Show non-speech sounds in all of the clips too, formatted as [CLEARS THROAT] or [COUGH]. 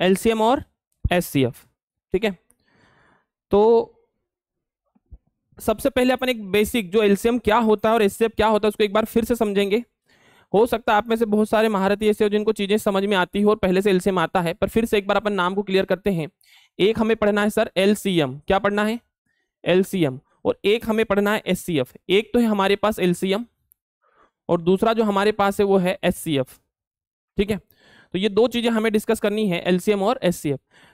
LCM और SCF ठीक है तो सबसे पहले अपन एक बेसिक जो एलसीएम क्या होता है और एससीएफ क्या होता है उसको एक बार फिर से समझेंगे हो सकता है आप में से बहुत सारे महारथी ऐसे हो जिनको चीजें समझ में आती हो और पहले से एलसीएम आता है पर फिर से एक बार अपन नाम को क्लियर करते हैं एक हमें पढ़ना है सर एलसीएम क्या पढ़ना है एलसीएम और एक हमें पढ़ना है एस एक तो है हमारे पास एलसीएम और दूसरा जो हमारे पास है वो है एस ठीक है तो ये दो चीजें हमें डिस्कस करनी है एलसीएम और एस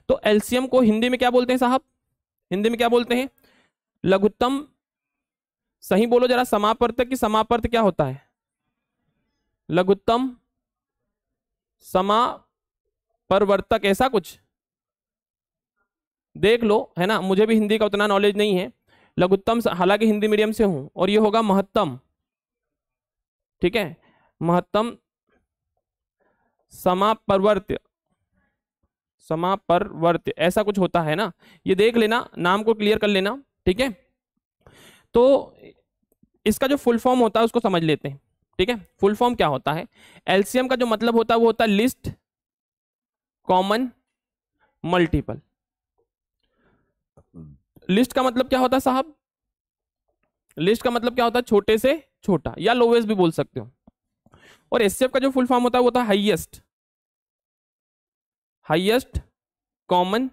तो एलसीएम को हिंदी में क्या बोलते हैं साहब हिंदी में क्या बोलते हैं लघुत्तम सही बोलो जरा समापर्त की समापर्त क्या होता है लघुत्तम समापरवर्तक ऐसा कुछ देख लो है ना मुझे भी हिंदी का उतना नॉलेज नहीं है लघुत्तम हालांकि हिंदी मीडियम से हूं और ये होगा महत्तम ठीक है महत्तम समापरवर्त्य समापरवर्त्य ऐसा कुछ होता है ना ये देख लेना नाम को क्लियर कर लेना ठीक है तो इसका जो फुल फॉर्म होता है उसको समझ लेते हैं ठीक है फुल फॉर्म क्या होता है एलसीएम का जो मतलब होता है वो होता है लिस्ट कॉमन मल्टीपल लिस्ट का मतलब क्या होता है साहब लिस्ट का मतलब क्या होता है छोटे से छोटा या लोवेस्ट भी बोल सकते हो और एस का जो फुल फॉर्म होता है वो था हाइएस्ट हाइएस्ट कॉमन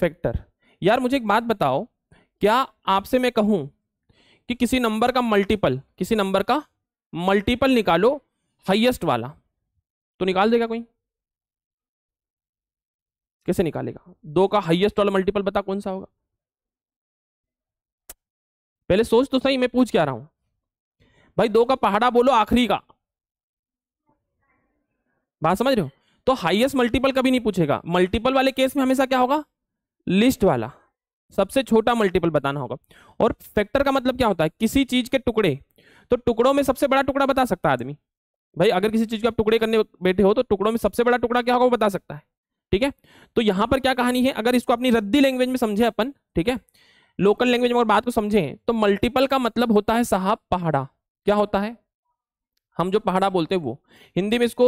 फैक्टर यार मुझे एक बात बताओ क्या आपसे मैं कहूं कि किसी नंबर का मल्टीपल किसी नंबर का मल्टीपल निकालो हाइएस्ट वाला तो निकाल देगा कोई कैसे निकालेगा दो का हाइएस्ट वाला मल्टीपल बता कौन सा होगा पहले सोच तो सही मैं पूछ क्या रहा हूं भाई दो का पहाड़ा बोलो आखिरी का बात समझ रहे हो तो हाईएस्ट मल्टीपल कभी नहीं पूछेगा मल्टीपल वाले केस में हमेशा क्या होगा लिस्ट वाला सबसे छोटा मल्टीपल बताना होगा और फैक्टर का मतलब क्या होता है किसी चीज के टुकड़े तो टुकड़ों में सबसे बड़ा टुकड़ा बता सकता है आदमी भाई अगर किसी चीज के आप टुकड़े करने बैठे हो तो टुकड़ों में सबसे बड़ा टुकड़ा क्या होगा वो बता सकता है ठीक है तो यहां पर क्या कहानी है अगर इसको अपनी रद्दी लैंग्वेज में समझे अपन ठीक है लोकल लैंग्वेज में और बात को समझे तो मल्टीपल का मतलब होता है साहब पहाड़ा क्या होता है हम जो पहाड़ा बोलते हैं वो हिंदी में इसको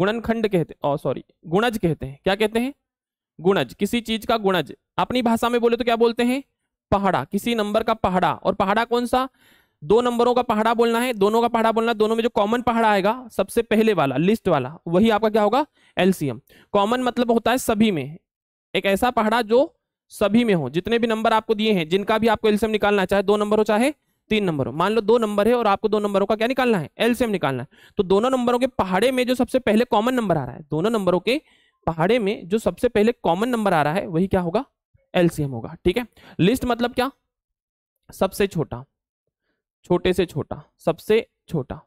गुणनखंड कहते हैं सॉरी गुणज कहते हैं क्या कहते हैं गुणज किसी चीज का गुणज अपनी भाषा में बोले तो क्या बोलते हैं पहाड़ा किसी नंबर का पहाड़ा और पहाड़ा कौन सा दो नंबरों का पहाड़ा बोलना है दोनों का पहाड़ा बोलना दोनों में जो कॉमन पहाड़ा आएगा सबसे पहले वाला लिस्ट वाला वही आपका क्या होगा एलसीएम कॉमन मतलब होता है सभी में एक ऐसा पहाड़ा जो सभी में हो जितने भी नंबर आपको दिए हैं जिनका भी आपको एलसीएम निकालना चाहे दो नंबर हो चाहे तीन नंबर मान लो दो नंबर है और आपको दो नंबरों का क्या निकालना है एलसीएम निकालना है तो दोनों नंबरों के पहाड़े में जो सबसे पहले कॉमन नंबर आ रहा है दोनों नंबरों के पहाड़े में जो सबसे पहले कॉमन नंबर आ रहा है वही क्या होगा एलसीएम होगा ठीक है लिस्ट मतलब क्या सबसे छोटा छोटे से छोटा सबसे छोटा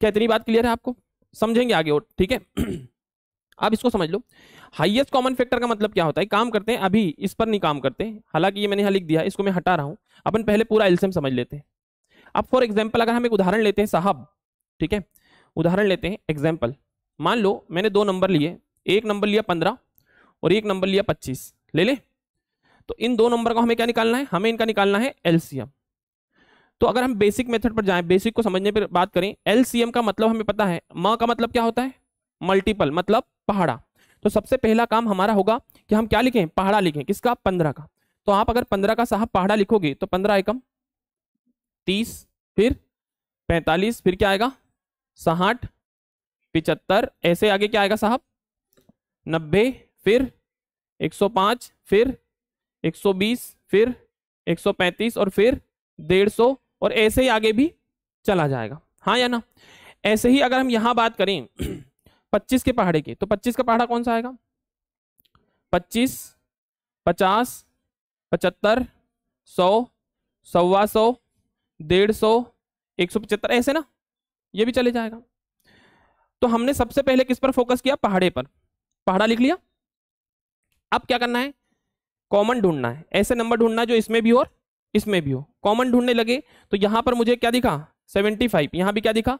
क्या इतनी बात क्लियर है आपको समझेंगे आगे और ठीक है [CLEARS THROAT] अब इसको समझ लो हाइएस्ट कॉमन फैक्टर का मतलब क्या होता है काम करते हैं अभी इस पर नहीं काम करते हालांकि ये मैंने यहाँ लिख दिया इसको मैं हटा रहा हूँ अपन पहले पूरा एल्सियम समझ लेते हैं अब फॉर एग्जाम्पल अगर हम एक उदाहरण लेते हैं साहब ठीक है उदाहरण लेते हैं एग्जाम्पल मान लो मैंने दो नंबर लिए एक नंबर लिया पंद्रह और एक नंबर लिया पच्चीस ले लें तो इन दो नंबर को हमें क्या निकालना है हमें इनका निकालना है एलसीएम तो अगर हम बेसिक मेथड पर जाएं बेसिक को समझने पर बात करें एलसीएम का मतलब हमें पता है म का मतलब क्या होता है मल्टीपल मतलब पहाड़ा तो सबसे पहला काम हमारा होगा कि हम क्या लिखें पहाड़ा लिखें किसका पंद्रह का तो आप अगर पंद्रह का साहब पहाड़ा लिखोगे तो पंद्रह एकम तीस फिर पैंतालीस फिर क्या आएगा साहठ पिचहत्तर ऐसे आगे क्या आएगा साहब नब्बे फिर एक सौ पाँच फिर एक सौ बीस फिर एक सौ पैंतीस और फिर डेढ़ सौ और ऐसे ही आगे भी चला जाएगा हाँ या ना ऐसे ही अगर हम यहाँ बात करें पच्चीस के पहाड़े के तो पच्चीस का पहाड़ा कौन सा आएगा पच्चीस पचास पचहत्तर सौ सवा सौ डेढ़ सौ एक सौ पचहत्तर ऐसे ना ये भी चले जाएगा तो हमने सबसे पहले किस पर फोकस किया पहाड़े पर पहाड़ा लिख लिया अब क्या करना है कॉमन ढूंढना है ऐसे नंबर ढूंढना है जो इसमें भी हो और इसमें भी हो कॉमन ढूंढने लगे तो यहां पर मुझे क्या दिखा 75 यहां भी क्या दिखा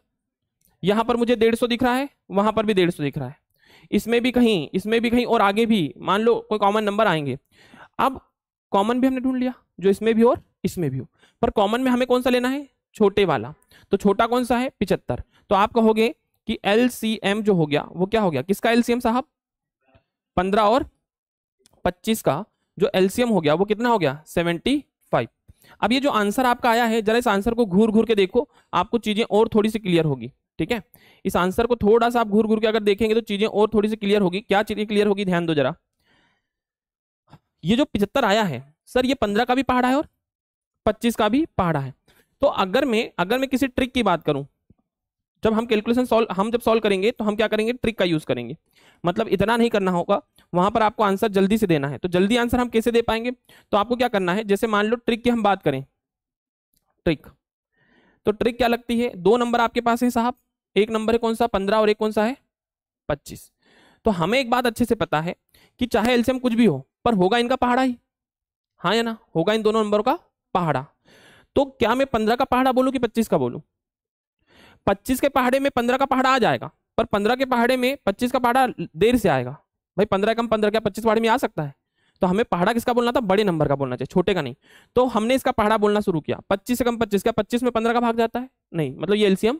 यहां पर मुझे डेढ़ सौ दिख रहा है वहां पर भी डेढ़ सौ दिख रहा है इसमें भी कहीं इसमें भी कहीं और आगे भी मान लो कोई कॉमन नंबर आएंगे अब कॉमन भी हमने ढूंढ लिया जो इसमें भी और इसमें भी हो पर कॉमन में हमें कौन सा लेना है छोटे वाला तो छोटा कौन सा है पिचहत्तर तो आप कहोगे कि एल जो हो गया वो क्या हो गया किसका एल साहब पंद्रह और पच्चीस का जो एलसीएम हो गया वो कितना हो गया सेवेंटी फाइव अब ये जो आंसर आपका आया है जरा इस आंसर को घूर घूर के देखो आपको चीजें और थोड़ी सी क्लियर होगी ठीक है इस आंसर को थोड़ा सा आप घूर घूर के अगर देखेंगे तो चीजें और थोड़ी सी क्लियर होगी क्या चीजें क्लियर होगी ध्यान दो जरा ये जो पिछहत्तर आया है सर ये पंद्रह का भी पहाड़ा है और पच्चीस का भी पहाड़ा है तो अगर मैं अगर मैं किसी ट्रिक की बात करूं जब हम कैलकुलेशन सोल्व हम जब सॉल्व करेंगे तो हम क्या करेंगे ट्रिक का यूज करेंगे मतलब इतना नहीं करना होगा वहां पर आपको आंसर जल्दी से देना है तो जल्दी आंसर हम कैसे दे पाएंगे तो आपको क्या करना है जैसे मान लो ट्रिक की हम बात करें ट्रिक तो ट्रिक क्या लगती है दो नंबर आपके पास है साहब एक नंबर है कौन सा पंद्रह और एक कौन सा है पच्चीस तो हमें एक बात अच्छे से पता है कि चाहे एल्सियम कुछ भी हो पर होगा इनका पहाड़ा ही हाँ या ना होगा इन दोनों नंबरों का पहाड़ा तो क्या मैं पंद्रह का पहाड़ा बोलूँ कि पच्चीस का बोलूँ पच्चीस के पहाड़े में पंद्रह का पहाड़ा आ जाएगा पर पंद्रह के पहाड़े में पच्चीस का पहाड़ा देर से आएगा भाई पंद्रह कम पंद्रह क्या पच्चीस पहाड़े में आ सकता है तो हमें पहाड़ा किसका बोलना था बड़े नंबर का बोलना चाहिए छोटे का नहीं तो हमने इसका पहाड़ा बोलना शुरू किया पच्चीस से कम पच्चीस क्या पच्चीस में पंद्रह का भाग जाता है नहीं मतलब ये एल्सियम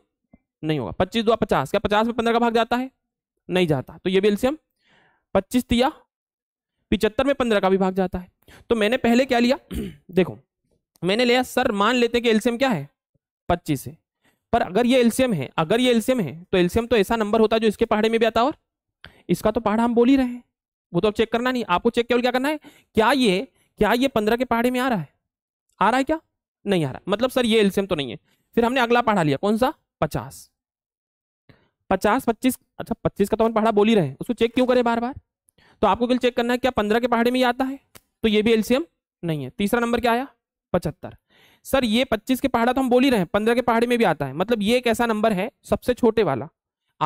नहीं होगा पच्चीस दो पचास क्या पचास में पंद्रह का भाग जाता है नहीं जाता तो ये भी एल्सियम पच्चीस दिया पिचहत्तर में पंद्रह का भी भाग जाता है तो मैंने पहले क्या लिया [CLEARS THROAT] देखो मैंने लिया सर मान लेते कि एल्सियम क्या है पच्चीस है पर अगर ये एल्सियम है अगर ये एल्सियम है तो एल्सियम तो ऐसा नंबर होता है जो इसके पहाड़े में भी आता और इसका तो पहाड़ा हम बोल ही रहे हैं वो तो अब चेक करना नहीं आपको चेक केवल क्या करना है क्या ये क्या ये पंद्रह के पहाड़े में आ रहा है आ रहा है क्या नहीं आ रहा मतलब सर ये एल्सियम तो नहीं है फिर हमने अगला पहाड़ा लिया कौन सा पचास पचास पच्चीस अच्छा पच्चीस का तो हम पहाड़ा बोल ही रहे उसको चेक क्यों करें बार बार तो आपको केवल चेक करना है क्या पंद्रह के पहाड़े में ही आता है तो ये भी एलसीएम नहीं है तीसरा नंबर क्या आया पचहत्तर सर ये पच्चीस के पहाड़ा तो हम बोल ही रहे हैं पंद्रह के पहाड़े में भी आता है मतलब ये एक ऐसा नंबर है सबसे छोटे वाला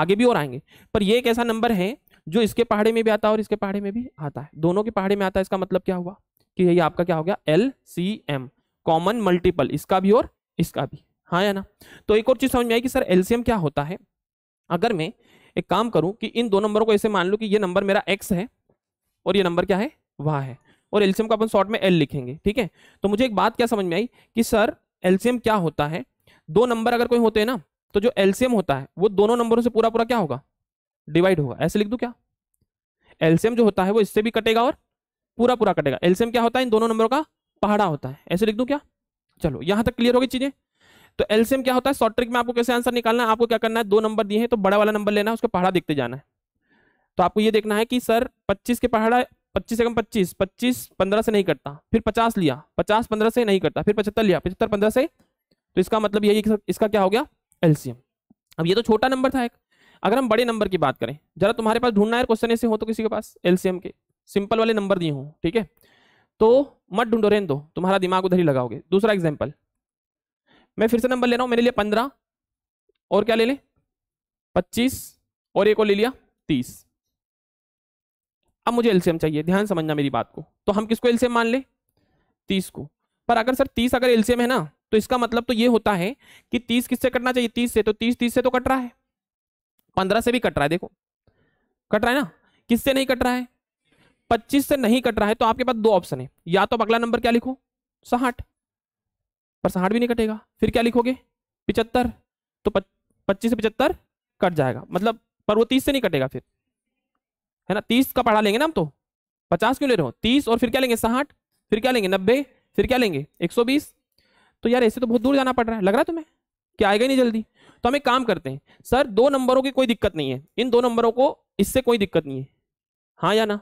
आगे भी और आएंगे पर ये एक ऐसा नंबर है जो इसके पहाड़े में भी आता है और इसके पहाड़े में भी आता है दोनों के पहाड़े में आता है इसका मतलब क्या हुआ कि यही आपका क्या हो गया L C M common multiple इसका भी और इसका भी हाँ या ना तो एक और चीज समझ में आई कि सर एलसीएम क्या होता है अगर मैं एक काम करूं कि इन दो नंबरों को ऐसे मान लू कि ये नंबर मेरा एक्स है और ये नंबर क्या है वाह है और एलसीएम का अपन शॉर्ट में एल लिखेंगे ठीक है तो मुझे एक बात क्या समझ में आई कि सर एलसीएम क्या होता है दो नंबर अगर कोई होते हैं ना तो जो एलसीएम होता है वो दोनों नंबरों से पूरा पूरा क्या होगा डिवाइड होगा ऐसे लिख दू क्या एलसीएम जो होता है वो इससे भी कटेगा और पूरा पूरा कटेगा एलसीएम क्या होता है इन दोनों नंबरों का पहाड़ा होता है ऐसे लिख दू क्या चलो यहां तक क्लियर होगी चीजें तो एलसीएम क्या होता है शॉर्ट ट्रिक में आपको कैसे आंसर निकालना है आपको क्या करना है दो नंबर दिए हैं तो बड़ा वाला नंबर लेना है उसका पहाड़ा देखते जाना है तो आपको ये देखना है कि सर पच्चीस के पहाड़ा पच्चीस कम पच्चीस पच्चीस पंद्रह से नहीं करता फिर पचास लिया पचास पंद्रह से नहीं करता फिर पचहत्तर लिया पचहत्तर पंद्रह से तो इसका मतलब यही इसका क्या हो गया एलसीएम अब ये तो छोटा नंबर था एक अगर हम बड़े नंबर की बात करें जरा तुम्हारे पास ढूंढना है क्वेश्चन ऐसे हो तो किसी के पास एलसीएम के सिंपल वाले नंबर दिए हों ठीक है तो मत ढूंढो रेन दो तुम्हारा दिमाग उधर ही लगाओगे दूसरा एग्जाम्पल मैं फिर से नंबर ले रहा हूं मैंने लिया पंद्रह और क्या ले लें पच्चीस और एक और ले लिया तीस अब मुझे एलसीएम चाहिए ध्यान समझना मेरी बात को तो हम किसको एलसीएम मान लें तीस को पर अगर सर तीस अगर एलसीएम है ना तो इसका मतलब तो ये होता है कि तीस किससे कटना चाहिए तीस से तो तीस तीस से तो कट रहा है पंद्रह से भी कट रहा है देखो कट रहा है ना किससे नहीं कट रहा है पच्चीस से नहीं कट रहा है तो आपके पास दो ऑप्शन है या तो अगला नंबर क्या लिखो साठ पर साठ भी नहीं कटेगा फिर क्या लिखोगे पिचहत्तर तो पच्चीस से पिचहत्तर कट जाएगा मतलब पर वो तीस से नहीं कटेगा फिर है ना तीस का पढ़ा लेंगे ना हम तो पचास क्यों ले रहे हो तीस और फिर क्या लेंगे साठ फिर क्या लेंगे नब्बे फिर क्या लेंगे एक सौ बीस तो यार ऐसे तो बहुत दूर जाना पड़ रहा है लग रहा है तुम्हें कि आएगा ही नहीं जल्दी तो हम एक काम करते हैं सर दो नंबरों की कोई दिक्कत नहीं है इन दो नंबरों को इससे कोई दिक्कत नहीं है हाँ या ना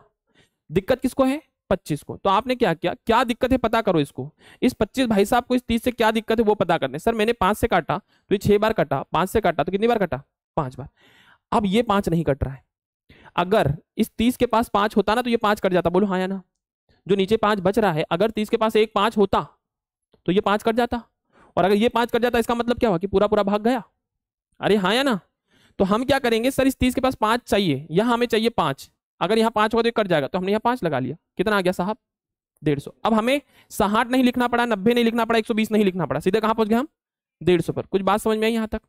दिक्कत किसको है पच्चीस को तो आपने क्या किया क्या दिक्कत है पता करो इसको इस पच्चीस भाई साहब को इस तीस से क्या दिक्कत है वो पता करने सर मैंने पांच से काटा तो ये छह बार कटा पांच से काटा तो कितनी बार कटा पांच बार अब ये पांच नहीं कट रहा है अगर इस तीस के पास पांच होता ना तो ये पांच कट जाता बोलो हाँ या ना जो नीचे पांच बच रहा है अगर तीस के पास एक पांच होता तो ये पांच कट जाता और अगर ये पांच कट जाता इसका मतलब क्या हुआ कि पूरा पूरा भाग गया अरे हाँ या ना तो हम क्या करेंगे सर इस तीस के पास पांच चाहिए यहां हमें चाहिए पांच अगर यहाँ पांच होगा तो कट जाएगा तो हमने यहाँ पांच लगा लिया कितना आ गया साहब डेढ़ सौ अब हमें साठ नहीं लिखना पड़ा नब्बे नहीं लिखना पड़ा एक सौ बीस नहीं लिखना पड़ा सीधे कहाँ पहुंच गए हम डेढ़ सौ पर कुछ बात समझ में आई यहाँ तक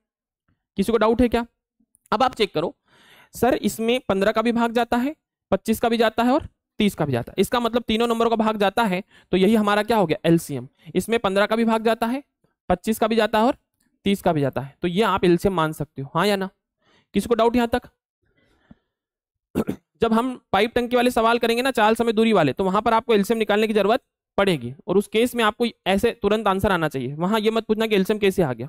किसी को डाउट है क्या अब आप चेक करो सर इसमें पंद्रह का भी भाग जाता है पच्चीस का भी जाता है और तीस का भी जाता है इसका मतलब तीनों नंबरों का भाग जाता है तो यही हमारा क्या हो गया एलसीएम इसमें पंद्रह का भी भाग जाता है पच्चीस का भी जाता है और तीस का भी जाता है तो ये आप एलसीएम मान सकते हो हाँ या ना किसी को डाउट यहाँ तक जब हम पाइप टंकी वाले सवाल करेंगे ना चाल समय दूरी वाले तो वहां पर आपको एल्सियम निकालने की जरूरत पड़ेगी और उस केस में आपको ऐसे तुरंत आंसर आना चाहिए वहां ये मत पूछना कि एल्सियम कैसे आ गया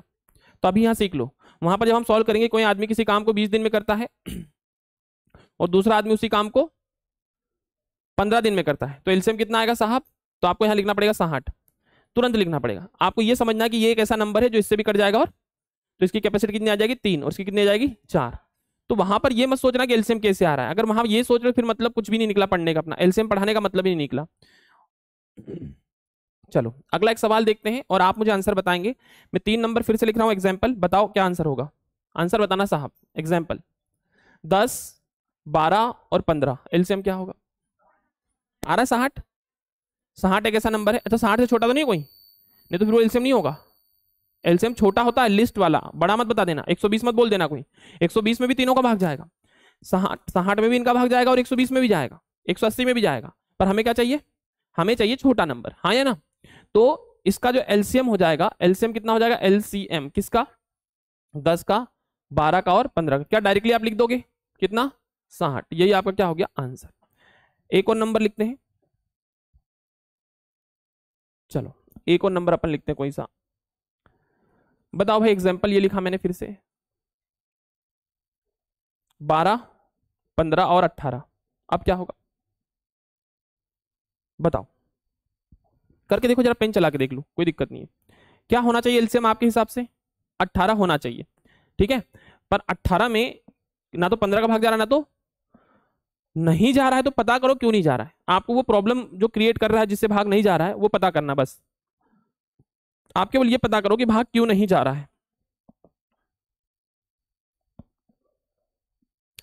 तो अभी यहाँ सीख लो वहां पर जब हम सॉल्व करेंगे कोई आदमी किसी काम को बीस दिन में करता है और दूसरा आदमी उसी काम को पंद्रह दिन में करता है तो एल्सियम कितना आएगा साहब तो आपको यहाँ लिखना पड़ेगा साहठ तुरंत लिखना पड़ेगा आपको ये समझना कि ये एक ऐसा नंबर है जो इससे भी कट जाएगा और तो इसकी कैपेसिटी कितनी आ जाएगी तीन और इसकी कितनी आ जाएगी चार तो वहां पर ये मत सोचना कि एलसीएम कैसे आ रहा है अगर वहां ये सोच रहे फिर मतलब कुछ भी नहीं निकला पढ़ने का अपना एलसीएम पढ़ाने का मतलब ही नहीं निकला चलो अगला एक सवाल देखते हैं और आप मुझे आंसर बताएंगे मैं तीन नंबर फिर से लिख रहा हूँ एग्जाम्पल बताओ क्या आंसर होगा आंसर बताना साहब एग्जाम्पल दस बारह और पंद्रह एलसीएम क्या होगा आ रहा है साठ साठ एक ऐसा नंबर है अच्छा साठ से छोटा तो नहीं कोई नहीं तो फिर वो एलसीएम नहीं होगा एलसीएम छोटा होता है लिस्ट वाला बड़ा मत बता देना 120 मत बोल देना कोई 120 में भी तीनों का भाग जाएगा साठ में भी इनका भाग जाएगा और 120 में भी जाएगा 180 में भी जाएगा पर हमें क्या चाहिए हमें चाहिए छोटा नंबर हाँ या ना तो इसका जो एलसीएम हो जाएगा एलसीएम कितना हो जाएगा एलसीएम किसका दस का बारह का और पंद्रह का क्या डायरेक्टली आप लिख दोगे कितना साठ यही आपका क्या हो गया आंसर एक और नंबर लिखते हैं चलो एक और नंबर अपन लिखते हैं कोई सा बताओ भाई एग्जाम्पल ये लिखा मैंने फिर से बारह पंद्रह और अट्ठारह अब क्या होगा बताओ करके देखो जरा पेन चला के देख लो कोई दिक्कत नहीं है क्या होना चाहिए एलसीएम आपके हिसाब से 18 होना चाहिए ठीक है पर 18 में ना तो 15 का भाग जा रहा ना तो नहीं जा रहा है तो पता करो क्यों नहीं जा रहा है आपको वो प्रॉब्लम जो क्रिएट कर रहा है जिससे भाग नहीं जा रहा है वो पता करना बस आप केवल यह पता करो कि भाग क्यों नहीं जा रहा है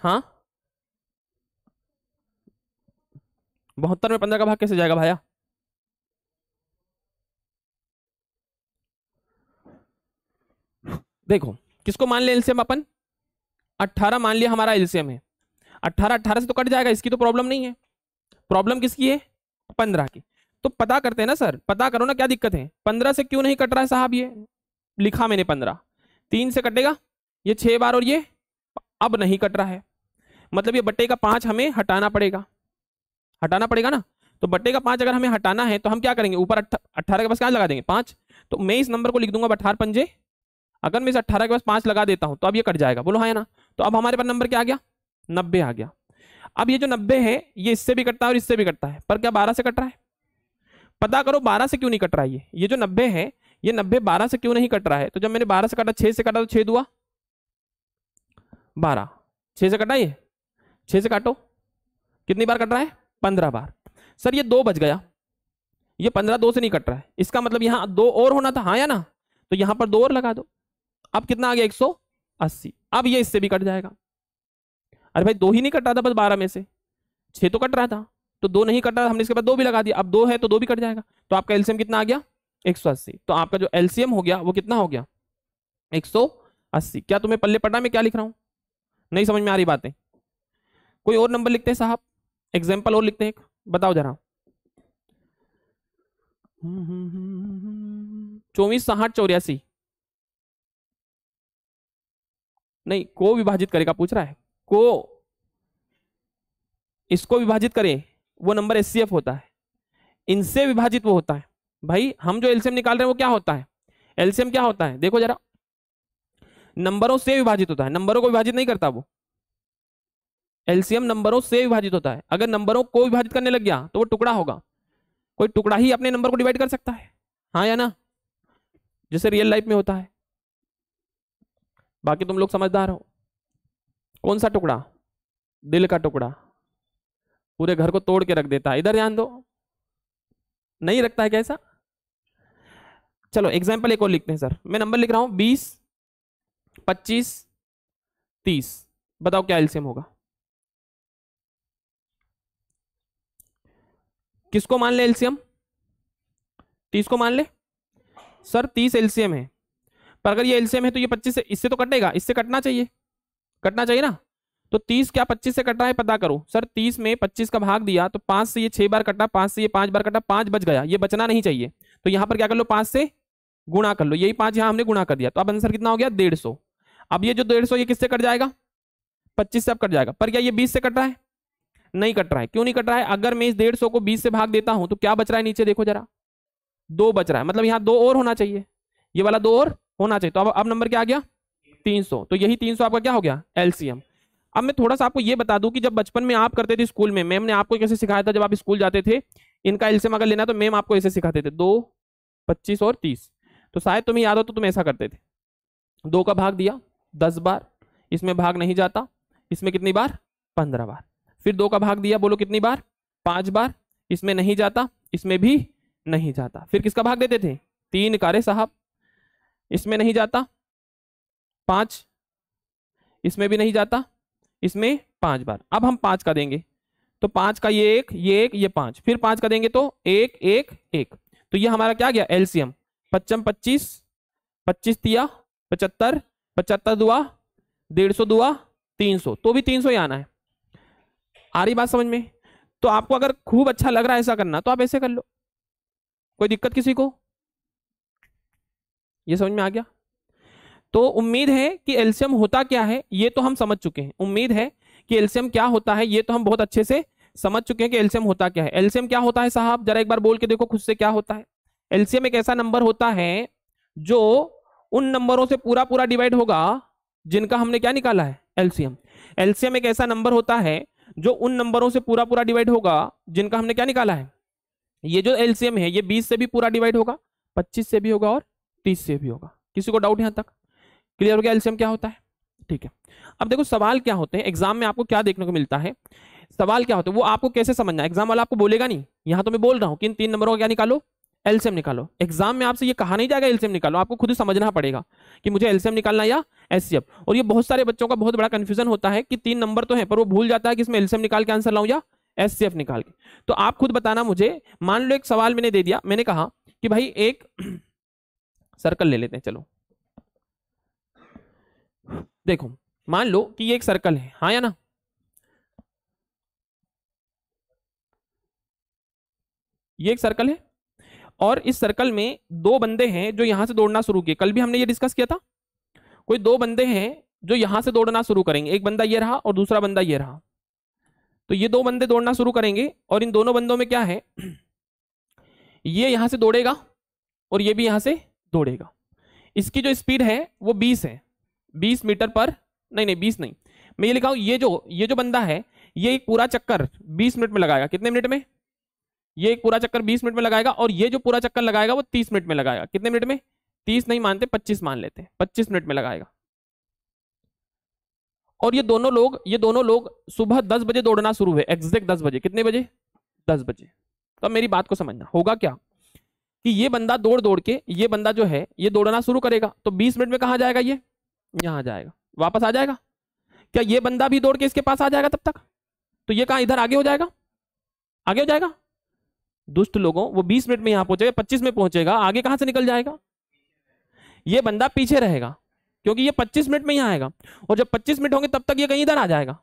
हाँ बहत्तर में पंद्रह का भाग कैसे जाएगा भाया देखो किसको मान लिया एल्सियम अपन अट्ठारह मान लिया हमारा एलसीएम है अट्ठारह अट्ठारह से तो कट जाएगा इसकी तो प्रॉब्लम नहीं है प्रॉब्लम किसकी है पंद्रह की तो पता करते हैं ना सर पता करो ना क्या दिक्कत है पंद्रह से क्यों नहीं कट रहा है साहब ये लिखा मैंने पंद्रह तीन से कटेगा ये छह बार और ये अब नहीं कट रहा है मतलब ये बट्टे का पांच हमें हटाना पड़ेगा हटाना पड़ेगा ना तो बट्टे का पांच अगर हमें हटाना है तो हम क्या करेंगे ऊपर अट्ठारह के पास क्या लगा देंगे पांच तो मैं इस नंबर को लिख दूंगा अठारह पंजे अगर मैं इस अट्ठारह के पास पांच लगा देता हूं तो अब ये कट जाएगा बोलो हाँ ना तो अब हमारे पास नंबर क्या आ गया नब्बे आ गया अब ये जो नब्बे है ये इससे भी कटता है और इससे भी कटता है पर क्या बारह से कट रहा है पता करो बारह से क्यों नहीं कट रहा ये ये जो नब्बे है ये नब्बे बारह से क्यों नहीं कट रहा है तो जब मैंने बारह से काटा छः से काटा तो छः दुआ बारह छः से कटा ये छः से काटो कितनी बार कट रहा है पंद्रह बार सर ये दो बज गया ये पंद्रह दो से नहीं कट रहा है इसका मतलब यहाँ दो और होना था हाँ या ना तो यहाँ पर दो और लगा दो अब कितना आ गया एक सौ अस्सी अब ये इससे भी कट जाएगा अरे भाई दो ही नहीं कट रहा था बस बारह में से छः तो कट रहा था तो दो नहीं कटा हमने इसके बाद दो भी लगा दिया अब दो है तो दो भी कट जाएगा तो आपका एल्सियम कितना आ गया एक तो आपका जो एल्सियम हो गया वो कितना हो गया एक क्या तुम्हें पल्ले पढ़ना में क्या लिख रहा हूँ नहीं समझ में आ रही बातें कोई और नंबर लिखते हैं साहब एग्जाम्पल और लिखते हैं बताओ जरा चौबीस साठ चौरासी नहीं को विभाजित करेगा पूछ रहा है को इसको विभाजित करें वो नंबर एस होता है इनसे विभाजित वो होता है भाई हम जो एल्सियम निकाल रहे हैं वो क्या होता है एल्सियम क्या होता है देखो जरा नंबरों से विभाजित होता है नंबरों को विभाजित नहीं करता वो एल्सियम नंबरों से विभाजित होता है अगर नंबरों को विभाजित करने लग गया तो वो टुकड़ा होगा कोई टुकड़ा ही अपने नंबर को डिवाइड कर सकता है हाँ या ना जैसे रियल लाइफ में होता है बाकी तुम लोग समझदार हो कौन सा टुकड़ा दिल का टुकड़ा पूरे घर को तोड़ के रख देता है इधर ध्यान दो नहीं रखता है कैसा चलो एग्जाम्पल एक और लिखते हैं सर मैं नंबर लिख रहा हूं बीस पच्चीस तीस बताओ क्या एल्सियम होगा किसको मान ले एल्सियम तीस को मान ले सर तीस एल्सियम है पर अगर ये एल्सियम है तो ये पच्चीस इससे तो कटेगा इससे कटना चाहिए कटना चाहिए ना तो तीस क्या पच्चीस से कटा है पता करो सर तीस में पच्चीस का भाग दिया तो पांच से ये छह बार कटा पांच से ये पांच बार कटा पांच बच गया ये बचना नहीं चाहिए तो यहां पर क्या कर लो पांच से गुणा कर लो यही पांच यहां हमने गुणा कर दिया तो अब आंसर कितना हो गया डेढ़ सौ अब ये जो डेढ़ सौ ये किससे कट जाएगा पच्चीस से अब कट जाएगा पर क्या ये बीस से कट रहा है नहीं कट रहा है क्यों नहीं कट रहा है अगर मैं इस डेढ़ सौ को बीस से भाग देता हूं तो क्या बच रहा है नीचे देखो जरा दो बच रहा है मतलब यहां दो और होना चाहिए ये वाला दो और होना चाहिए तो अब अब नंबर क्या आ गया तीन सौ तो यही तीन सौ आपका क्या हो गया एलसीएम अब मैं थोड़ा सा आपको ये बता दूं कि जब बचपन में आप करते थे स्कूल में मैम ने आपको कैसे सिखाया था जब आप स्कूल जाते थे इनका एल्सियम अगर लेना तो मैम आपको ऐसे सिखाते थे दो पच्चीस और तीस तो शायद तुम्हें याद हो तो तुम ऐसा करते थे दो का भाग दिया दस बार इसमें भाग नहीं जाता इसमें कितनी बार पंद्रह बार फिर दो का भाग दिया बोलो कितनी बार पांच बार इसमें नहीं जाता इसमें भी नहीं जाता फिर किसका भाग देते थे तीन कारे साहब इसमें नहीं जाता पांच इसमें भी नहीं जाता इसमें पांच बार अब हम पांच का देंगे तो पांच का ये एक ये एक ये पांच फिर पांच का देंगे तो एक एक एक तो ये हमारा क्या गया एलसीएम पच्चम पच्चीस पच्चीस दिया पचहत्तर पचहत्तर दुआ डेढ़ सौ दुआ तीन सौ तो भी तीन सौ ही आना है आ रही बात समझ में तो आपको अगर खूब अच्छा लग रहा है ऐसा करना तो आप ऐसे कर लो कोई दिक्कत किसी को ये समझ में आ गया तो उम्मीद है कि एल्शियम होता क्या है ये तो हम समझ चुके हैं उम्मीद है कि एल्शियम क्या होता है ये तो हम बहुत अच्छे से समझ चुके हैं कि एल्शियम होता क्या है एल्शियम क्या होता है साहब जरा एक बार बोल के देखो खुद से क्या होता है एल्शियम एक ऐसा नंबर होता है जो उन नंबरों से पूरा पूरा डिवाइड होगा जिनका हमने क्या निकाला है एल्शियम एल्शियम एक ऐसा नंबर होता है जो उन नंबरों से पूरा पूरा डिवाइड होगा जिनका हमने क्या निकाला है ये जो एल्शियम है ये 20 से भी पूरा डिवाइड होगा 25 से भी होगा और 30 से भी होगा किसी को डाउट यहां तक क्लियर हो गया एल्शियम क्या होता है ठीक है अब देखो सवाल क्या होते हैं एग्जाम में आपको क्या देखने को मिलता है सवाल क्या होता है वो आपको कैसे समझना है एग्जाम वाला आपको बोलेगा नहीं यहाँ तो मैं बोल रहा हूँ कि इन तीन नंबरों का क्या निकालो एल्सियम निकालो एग्जाम में आपसे ये कहा नहीं जाएगा एल्सियम निकालो आपको खुद ही समझना पड़ेगा कि मुझे एल्सियम निकालना या एस और ये बहुत सारे बच्चों का बहुत बड़ा कन्फ्यूजन होता है कि तीन नंबर तो है पर वो भूल जाता है कि इसमें एल्सियम निकाल के आंसर लाऊ या एस निकाल के तो आप खुद बताना मुझे मान लो एक सवाल मैंने दे दिया मैंने कहा कि भाई एक सर्कल [CLEARS THROAT] ले लेते हैं चलो देखो मान लो कि ये एक सर्कल है हाँ या ना ये एक सर्कल है और इस सर्कल में दो बंदे हैं जो यहां से दौड़ना शुरू किए कल भी हमने ये डिस्कस किया था कोई दो बंदे हैं जो यहां से दौड़ना शुरू करेंगे एक बंदा ये रहा और दूसरा बंदा ये रहा तो ये दो बंदे दौड़ना शुरू करेंगे और इन दोनों बंदों में क्या है ये यहां से दौड़ेगा और ये भी यहां से दौड़ेगा इसकी जो स्पीड है वो बीस है बीस मीटर पर नहीं नहीं बीस नहीं मैं ये लिखा ये जो ये जो बंदा है ये एक पूरा चक्कर बीस मिनट में लगाएगा कितने मिनट में ये एक पूरा चक्कर बीस मिनट में लगाएगा और ये जो पूरा चक्कर लगाएगा वो तीस मिनट में लगाएगा कितने मिनट में तीस नहीं मानते पच्चीस मान लेते हैं पच्चीस मिनट में लगाएगा और ये दोनों लोग ये दोनों लोग सुबह दस बजे दौड़ना शुरू हुए एग्जैक्ट दस बजे कितने बजे दस बजे तो अब मेरी बात को समझना होगा क्या कि ये बंदा दौड़ दौड़ के ये बंदा जो है ये दौड़ना शुरू करेगा तो बीस मिनट में कहा जाएगा ये यहां आ जाएगा वापस आ जाएगा क्या ये बंदा भी दौड़ के इसके पास आ जाएगा तब तक तो ये कहा इधर आगे हो जाएगा आगे हो जाएगा दुष्ट लोगों वो 20 मिनट में यहां पहुंचेगा 25 में पहुंचेगा आगे कहां से निकल जाएगा ये बंदा पीछे रहेगा क्योंकि ये 25 मिनट में यहां आएगा और जब 25 मिनट होंगे तब तक ये कहीं इधर आ जाएगा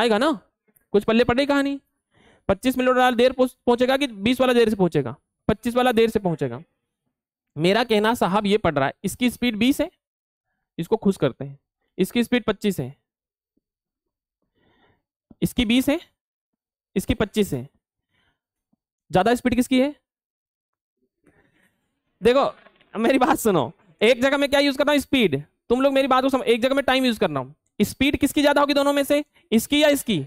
आएगा ना कुछ पल्ले कहा कहानी पच्चीस मिनट वाला देर पहुंचेगा कि बीस वाला देर से पहुंचेगा पच्चीस वाला देर से पहुंचेगा मेरा कहना साहब ये पड़ रहा है इसकी स्पीड बीस है इसको खुश करते हैं इसकी स्पीड 25 है इसकी 20 है इसकी 25 है ज्यादा स्पीड किसकी है देखो मेरी बात सुनो एक जगह में क्या यूज कर हूं स्पीड तुम लोग मेरी बात को समझ एक जगह में टाइम यूज करना हूं स्पीड किसकी ज्यादा होगी दोनों में से इसकी या इसकी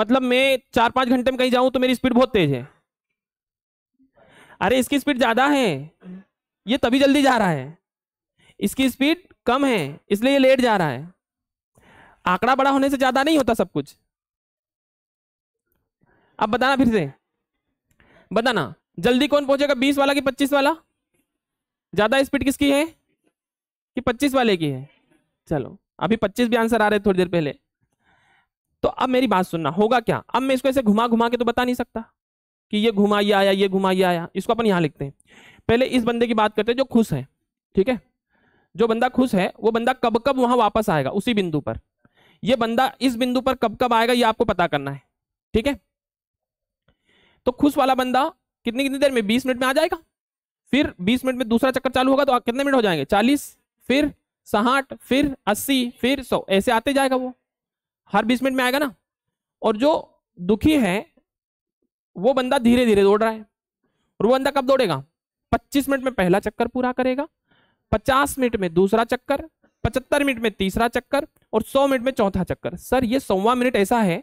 मतलब मैं चार पांच घंटे में कहीं जाऊं तो मेरी स्पीड बहुत तेज है अरे इसकी स्पीड ज्यादा है ये तभी जल्दी जा रहा है इसकी स्पीड कम है इसलिए ये लेट जा रहा है आंकड़ा बड़ा होने से ज़्यादा नहीं होता सब कुछ अब बताना फिर से बताना जल्दी कौन पहुंचेगा बीस वाला कि पच्चीस वाला ज़्यादा स्पीड किसकी है कि पच्चीस वाले की है चलो अभी पच्चीस भी आंसर आ रहे थोड़ी देर पहले तो अब मेरी बात सुनना होगा क्या अब मैं इसको ऐसे घुमा घुमा के तो बता नहीं सकता कि ये घुमा ये आया ये घुमा ये आया इसको अपन यहां लिखते हैं पहले इस बंदे की बात करते हैं जो खुश है ठीक है जो बंदा खुश है वो बंदा कब कब वहां वापस आएगा उसी बिंदु पर ये बंदा इस बिंदु पर कब कब आएगा ये आपको पता करना है ठीक है तो खुश वाला बंदा कितनी कितनी देर में बीस मिनट में आ जाएगा फिर बीस मिनट में दूसरा चक्कर चालू होगा तो कितने मिनट हो जाएंगे चालीस फिर साहठ फिर अस्सी फिर सौ ऐसे आते जाएगा वो हर बीस मिनट में आएगा ना और जो दुखी है वो बंदा धीरे धीरे दौड़ रहा है और वो बंदा कब दौड़ेगा 25 मिनट में पहला चक्कर पूरा करेगा 50 मिनट में दूसरा चक्कर 75 मिनट में तीसरा चक्कर और 100 मिनट में चौथा चक्कर सर ये सौवा मिनट ऐसा है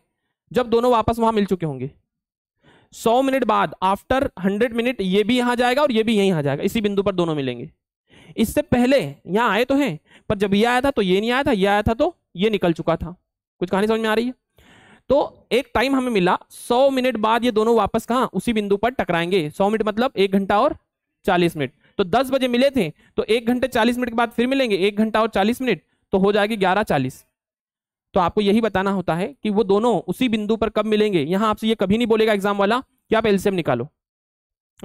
जब दोनों वापस वहां मिल चुके होंगे 100 मिनट बाद आफ्टर 100 मिनट ये भी यहां जाएगा और ये भी यहीं आ जाएगा इसी बिंदु पर दोनों मिलेंगे इससे पहले यहां आए तो हैं पर जब ये आया था तो ये नहीं आया था ये आया था तो ये निकल चुका था कुछ कहानी समझ में आ रही है तो एक टाइम हमें मिला सौ मिनट बाद ये दोनों वापस कहा उसी बिंदु पर टकराएंगे सौ मिनट मतलब एक घंटा और चालीस मिनट तो दस बजे मिले थे तो एक घंटे चालीस मिनट के बाद फिर मिलेंगे एक घंटा और चालीस मिनट तो हो जाएगी ग्यारह चालीस तो आपको यही बताना होता है कि वो दोनों उसी बिंदु पर कब मिलेंगे यहां आपसे ये कभी नहीं बोलेगा एग्जाम वाला कि आप एलसीएम निकालो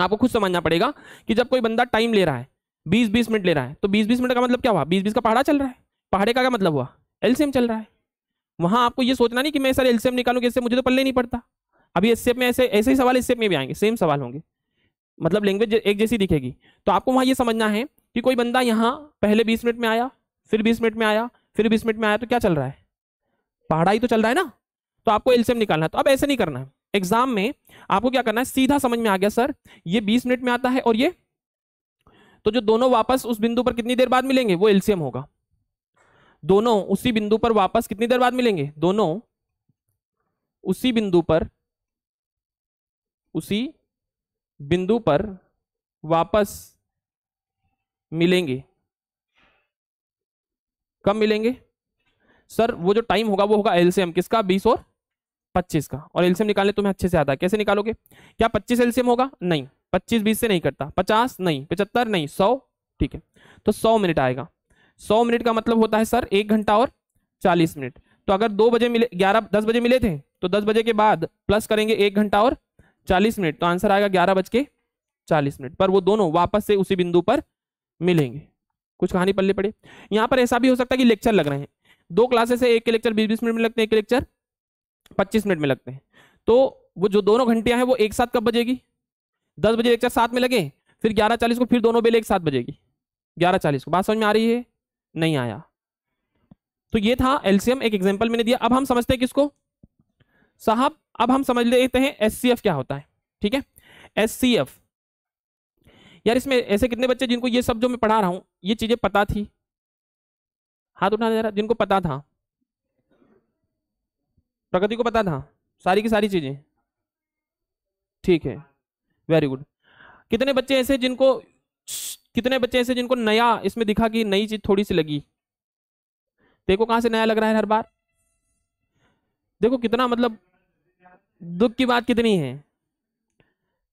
आपको खुद समझना पड़ेगा कि जब कोई बंदा टाइम ले रहा है बीस बीस मिनट ले रहा है तो बीस बीस मिनट का मतलब क्या हुआ बीस बीस का पहाड़ा चल रहा है पहाड़े का क्या मतलब हुआ एलसीएम चल रहा है वहां आपको ये सोचना नहीं कि मैं सर एलसीएम निकालू कि मुझे तो पल्ले नहीं पड़ता अभी एस में ऐसे ऐसे ही सवाल एस में भी आएंगे सेम सवाल होंगे मतलब लैंग्वेज एक जैसी दिखेगी तो आपको वहां ये समझना है कि कोई बंदा यहाँ पहले बीस मिनट में आया फिर बीस मिनट में आया फिर बीस मिनट में आया तो क्या चल रहा है पढ़ाई तो चल रहा है ना तो आपको एल्सियम निकालना है तो अब ऐसे नहीं करना है एग्जाम में आपको क्या करना है सीधा समझ में आ गया सर ये बीस मिनट में आता है और ये तो जो दोनों वापस उस बिंदु पर कितनी देर बाद मिलेंगे वो एल्सियम होगा दोनों उसी बिंदु पर वापस कितनी देर बाद मिलेंगे दोनों उसी बिंदु पर उसी बिंदु पर वापस मिलेंगे कब मिलेंगे सर वो जो टाइम होगा वो होगा एलसीएम किसका बीस और पच्चीस का और एलसीएम निकालने तुम्हें अच्छे से आता है कैसे निकालोगे क्या पच्चीस एलसीएम होगा नहीं पच्चीस बीस से नहीं करता पचास नहीं पचहत्तर नहीं सौ ठीक है तो सौ मिनट आएगा सौ मिनट का मतलब होता है सर एक घंटा और चालीस मिनट तो अगर दो बजे मिले ग्यारह दस बजे मिले थे तो दस बजे के बाद प्लस करेंगे एक घंटा और चालीस मिनट तो आंसर आएगा ग्यारह बज के चालीस मिनट पर वो दोनों वापस से उसी बिंदु पर मिलेंगे कुछ कहानी पल्ले पड़े यहाँ पर ऐसा भी हो सकता है कि लेक्चर लग रहे हैं दो क्लासेस है एक के लेक्चर बीस बीस मिनट में लगते हैं एक लेक्चर पच्चीस मिनट में लगते हैं तो वो जो दोनों घंटियां हैं वो एक साथ कब बजेगी दस बजे लेक्चर साथ में लगे फिर ग्यारह चालीस को फिर दोनों बेले एक साथ बजेगी ग्यारह चालीस को बात समझ में आ रही है नहीं आया तो ये था एलसीएम एक एग्जाम्पल मैंने दिया अब हम समझते हैं किसको साहब अब हम समझ लेते हैं एस क्या होता है ठीक है एस यार इसमें ऐसे कितने बच्चे जिनको ये सब जो मैं पढ़ा रहा हूं ये चीज़ें पता थी हाथ उठाना जरा जिनको पता था प्रगति को पता था सारी की सारी चीज़ें ठीक है वेरी गुड कितने बच्चे ऐसे जिनको कितने बच्चे ऐसे जिनको नया इसमें दिखा कि नई चीज़ थोड़ी सी लगी देखो कहां से नया लग रहा है हर बार देखो कितना मतलब दुख की बात कितनी है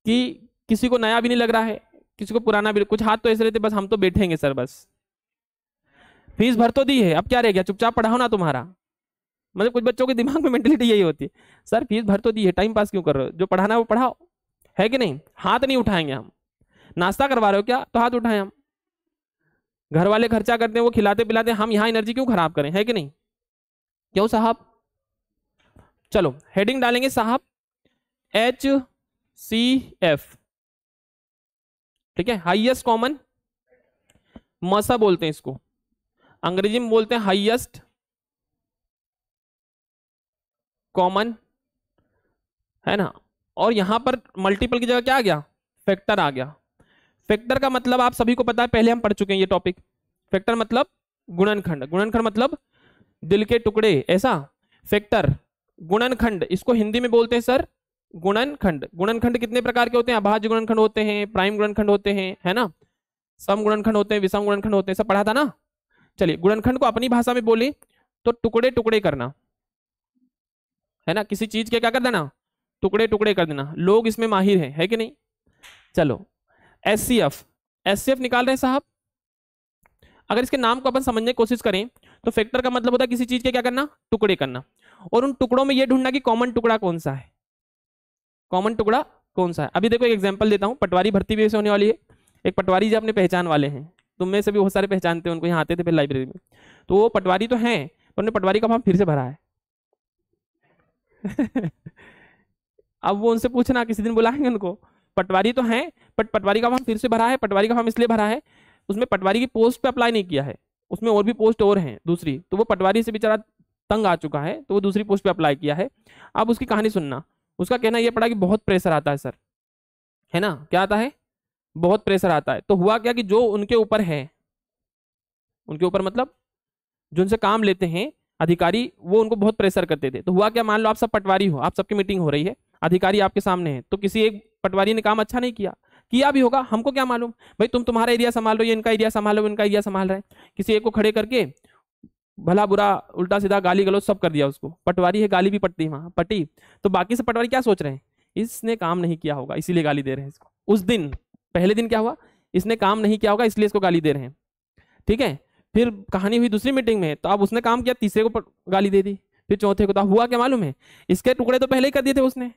कि किसी को नया भी नहीं लग रहा है किसी को पुराना भी कुछ हाथ तो ऐसे रहते बस हम तो बैठेंगे सर बस फीस भर तो दी है अब क्या रह गया चुपचाप पढ़ाओ ना तुम्हारा मतलब कुछ बच्चों के दिमाग में मेंटेलिटी यही होती है सर फीस भर तो दी है टाइम पास क्यों कर रहे हो जो पढ़ाना है वो पढ़ाओ है कि नहीं हाथ नहीं उठाएंगे हम नाश्ता करवा रहे हो क्या तो हाथ उठाएं हम घर वाले खर्चा करते हैं वो खिलाते पिलाते हम यहाँ एनर्जी क्यों खराब करें है कि नहीं क्यों साहब चलो हेडिंग डालेंगे साहब एच सी एफ ठीक है हाइएस्ट कॉमन मसा बोलते हैं इसको अंग्रेजी में बोलते हैं हाइएस्ट कॉमन है ना और यहां पर मल्टीपल की जगह क्या आ गया फैक्टर आ गया फैक्टर का मतलब आप सभी को पता है पहले हम पढ़ चुके हैं ये टॉपिक फैक्टर मतलब गुणनखंड गुणनखंड मतलब दिल के टुकड़े ऐसा फैक्टर गुणनखंड इसको हिंदी में बोलते हैं सर गुणनखंड गुणनखंड कितने प्रकार के होते हैं अभाज्य गुणनखंड होते हैं प्राइम गुणनखंड होते हैं है ना सम गुणनखंड होते हैं विषम गुणनखंड होते हैं सब पढ़ा था ना चलिए गुणनखंड को अपनी भाषा में बोले तो टुकड़े टुकड़े करना है ना किसी चीज के क्या कर देना टुकड़े टुकड़े कर देना लोग इसमें माहिर हैं है कि नहीं चलो S C F S C F निकाल रहे हैं साहब अगर इसके नाम को अपन समझने की कोशिश करें तो फैक्टर का मतलब होता है किसी चीज के क्या करना टुकड़े करना और उन टुकड़ों में यह ढूंढना कि कॉमन टुकड़ा कौन सा है कॉमन टुकड़ा कौन सा है अभी देखो एक एग्जाम्पल देता हूँ पटवारी भर्ती भी होने वाली है एक पटवारी जी अपने पहचान वाले हैं तुम में से भी बहुत सारे पहचानते हैं उनको यहाँ आते थे फिर लाइब्रेरी में तो वो पटवारी तो हैं पर उन्हें पटवारी का फॉर्म फिर से भरा है [LAUGHS] अब वो उनसे पूछना किसी दिन बुलाएंगे उनको पटवारी तो हैं बट पटवारी का फॉर्म फिर से भरा है पटवारी का फॉर्म इसलिए भरा है उसमें पटवारी की पोस्ट पे अप्लाई नहीं किया है उसमें और भी पोस्ट और हैं दूसरी तो वो पटवारी से बेचारा तंग आ चुका है तो वो दूसरी पोस्ट पे अप्लाई किया है अब उसकी कहानी सुनना उसका कहना यह पड़ा कि बहुत प्रेशर आता है सर है ना क्या आता है बहुत प्रेशर आता है तो हुआ क्या कि जो उनके ऊपर है उनके ऊपर मतलब जो उनसे काम लेते हैं अधिकारी वो उनको बहुत प्रेशर करते थे तो हुआ क्या मान लो आप सब पटवारी हो आप सबकी मीटिंग हो रही है अधिकारी आपके सामने है तो किसी एक पटवारी ने काम अच्छा नहीं किया किया भी होगा हमको क्या मालूम भाई तुम तुम्हारा एरिया संभाल रहे हो ये इनका एरिया संभाल रहे हो इनका एरिया संभाल रहे हैं किसी एक को खड़े करके भला बुरा उल्टा सीधा गाली गलोच सब कर दिया उसको पटवारी है गाली भी पटती वहाँ पटी तो बाकी से पटवारी क्या सोच रहे हैं इसने काम नहीं किया होगा इसीलिए गाली दे रहे हैं इसको उस दिन पहले दिन क्या हुआ इसने काम नहीं किया होगा इसलिए इसको गाली दे रहे हैं ठीक है फिर कहानी हुई दूसरी मीटिंग में तो अब उसने काम किया तीसरे को गाली दे दी फिर चौथे को तो हुआ क्या मालूम है इसके टुकड़े तो पहले ही कर दिए थे उसने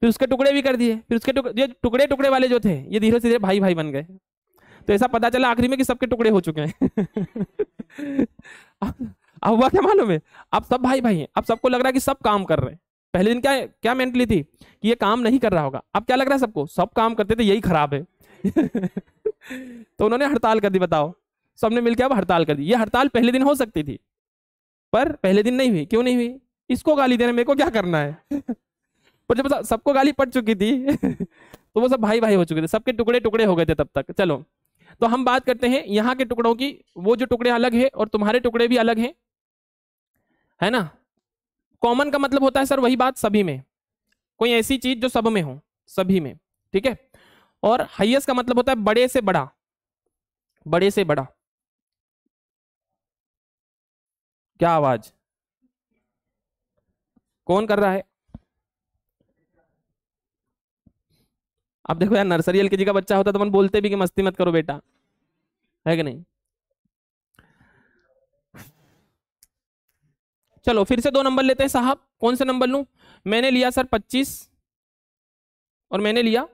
फिर उसके टुकड़े भी कर दिए फिर उसके टुकड़े टुकड़े टुकड़े वाले जो थे ये धीरे धीरे भाई भाई बन गए तो ऐसा पता चला आखिरी में कि सबके टुकड़े हो चुके हैं [LAUGHS] अब हुआ क्या मालूम है अब सब भाई भाई हैं अब सबको लग रहा है कि सब काम कर रहे हैं पहले दिन क्या क्या मेंटली थी कि ये काम नहीं कर रहा होगा अब क्या लग रहा है सबको सब काम करते थे यही खराब है [LAUGHS] तो उन्होंने हड़ताल कर दी बताओ सबने मिलकर अब हड़ताल कर दी ये हड़ताल पहले दिन हो सकती थी पर पहले दिन नहीं हुई क्यों नहीं हुई इसको गाली देने मेरे को क्या करना है [LAUGHS] पर जब सबको गाली पड़ चुकी थी [LAUGHS] तो वो सब भाई भाई हो चुके थे सबके टुकड़े टुकड़े हो गए थे तब तक चलो तो हम बात करते हैं यहाँ के टुकड़ों की वो जो टुकड़े अलग है और तुम्हारे टुकड़े भी अलग हैं है ना कॉमन का मतलब होता है सर वही बात सभी में कोई ऐसी चीज जो सब में हो सभी में ठीक है और हाइएस्ट का मतलब होता है बड़े से बड़ा बड़े से बड़ा क्या आवाज कौन कर रहा है अब देखो यार नर्सरी एल के जी का बच्चा होता तो मन बोलते भी कि मस्ती मत करो बेटा है कि नहीं चलो फिर से दो नंबर लेते हैं साहब कौन सा नंबर लूँ मैंने लिया सर पच्चीस और मैंने लिया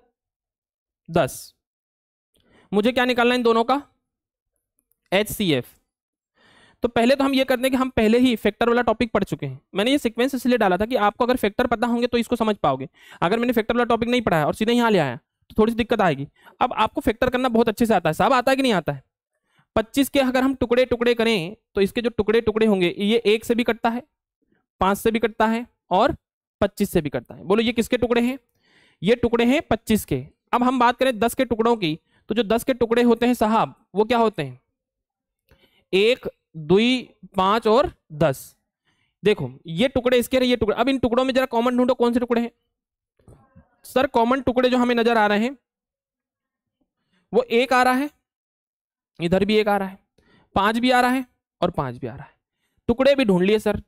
दस मुझे क्या निकालना है इन दोनों का एच सी एफ तो पहले तो हम ये करते हैं कि हम पहले ही फैक्टर वाला टॉपिक पढ़ चुके हैं मैंने ये सीक्वेंस इसलिए डाला था कि आपको अगर फैक्टर पता होंगे तो इसको समझ पाओगे अगर मैंने फैक्टर वाला टॉपिक नहीं पढ़ाया और सीधे यहाँ ले आया तो थोड़ी सी दिक्कत आएगी अब आपको फैक्टर करना बहुत अच्छे से आता है साहब आता है कि नहीं आता है पच्चीस के अगर हम टुकड़े टुकड़े करें तो इसके जो टुकड़े टुकड़े होंगे ये एक से भी कटता है पांच से भी कटता है और पच्चीस से भी कटता है बोलो ये किसके टुकड़े हैं ये टुकड़े हैं पच्चीस के अब हम बात करें दस के टुकड़ों की तो जो दस के टुकड़े होते हैं साहब वो क्या होते हैं एक दुई पांच और दस देखो ये टुकड़े इसके रहे ये टुकड़े अब इन टुकड़ों में जरा कॉमन ढूंढो कौन से टुकड़े हैं सर कॉमन टुकड़े जो हमें नजर आ रहे हैं वो एक आ रहा है इधर भी एक आ रहा है पांच भी आ रहा है और पांच भी आ रहा है टुकड़े भी ढूंढ लिए सर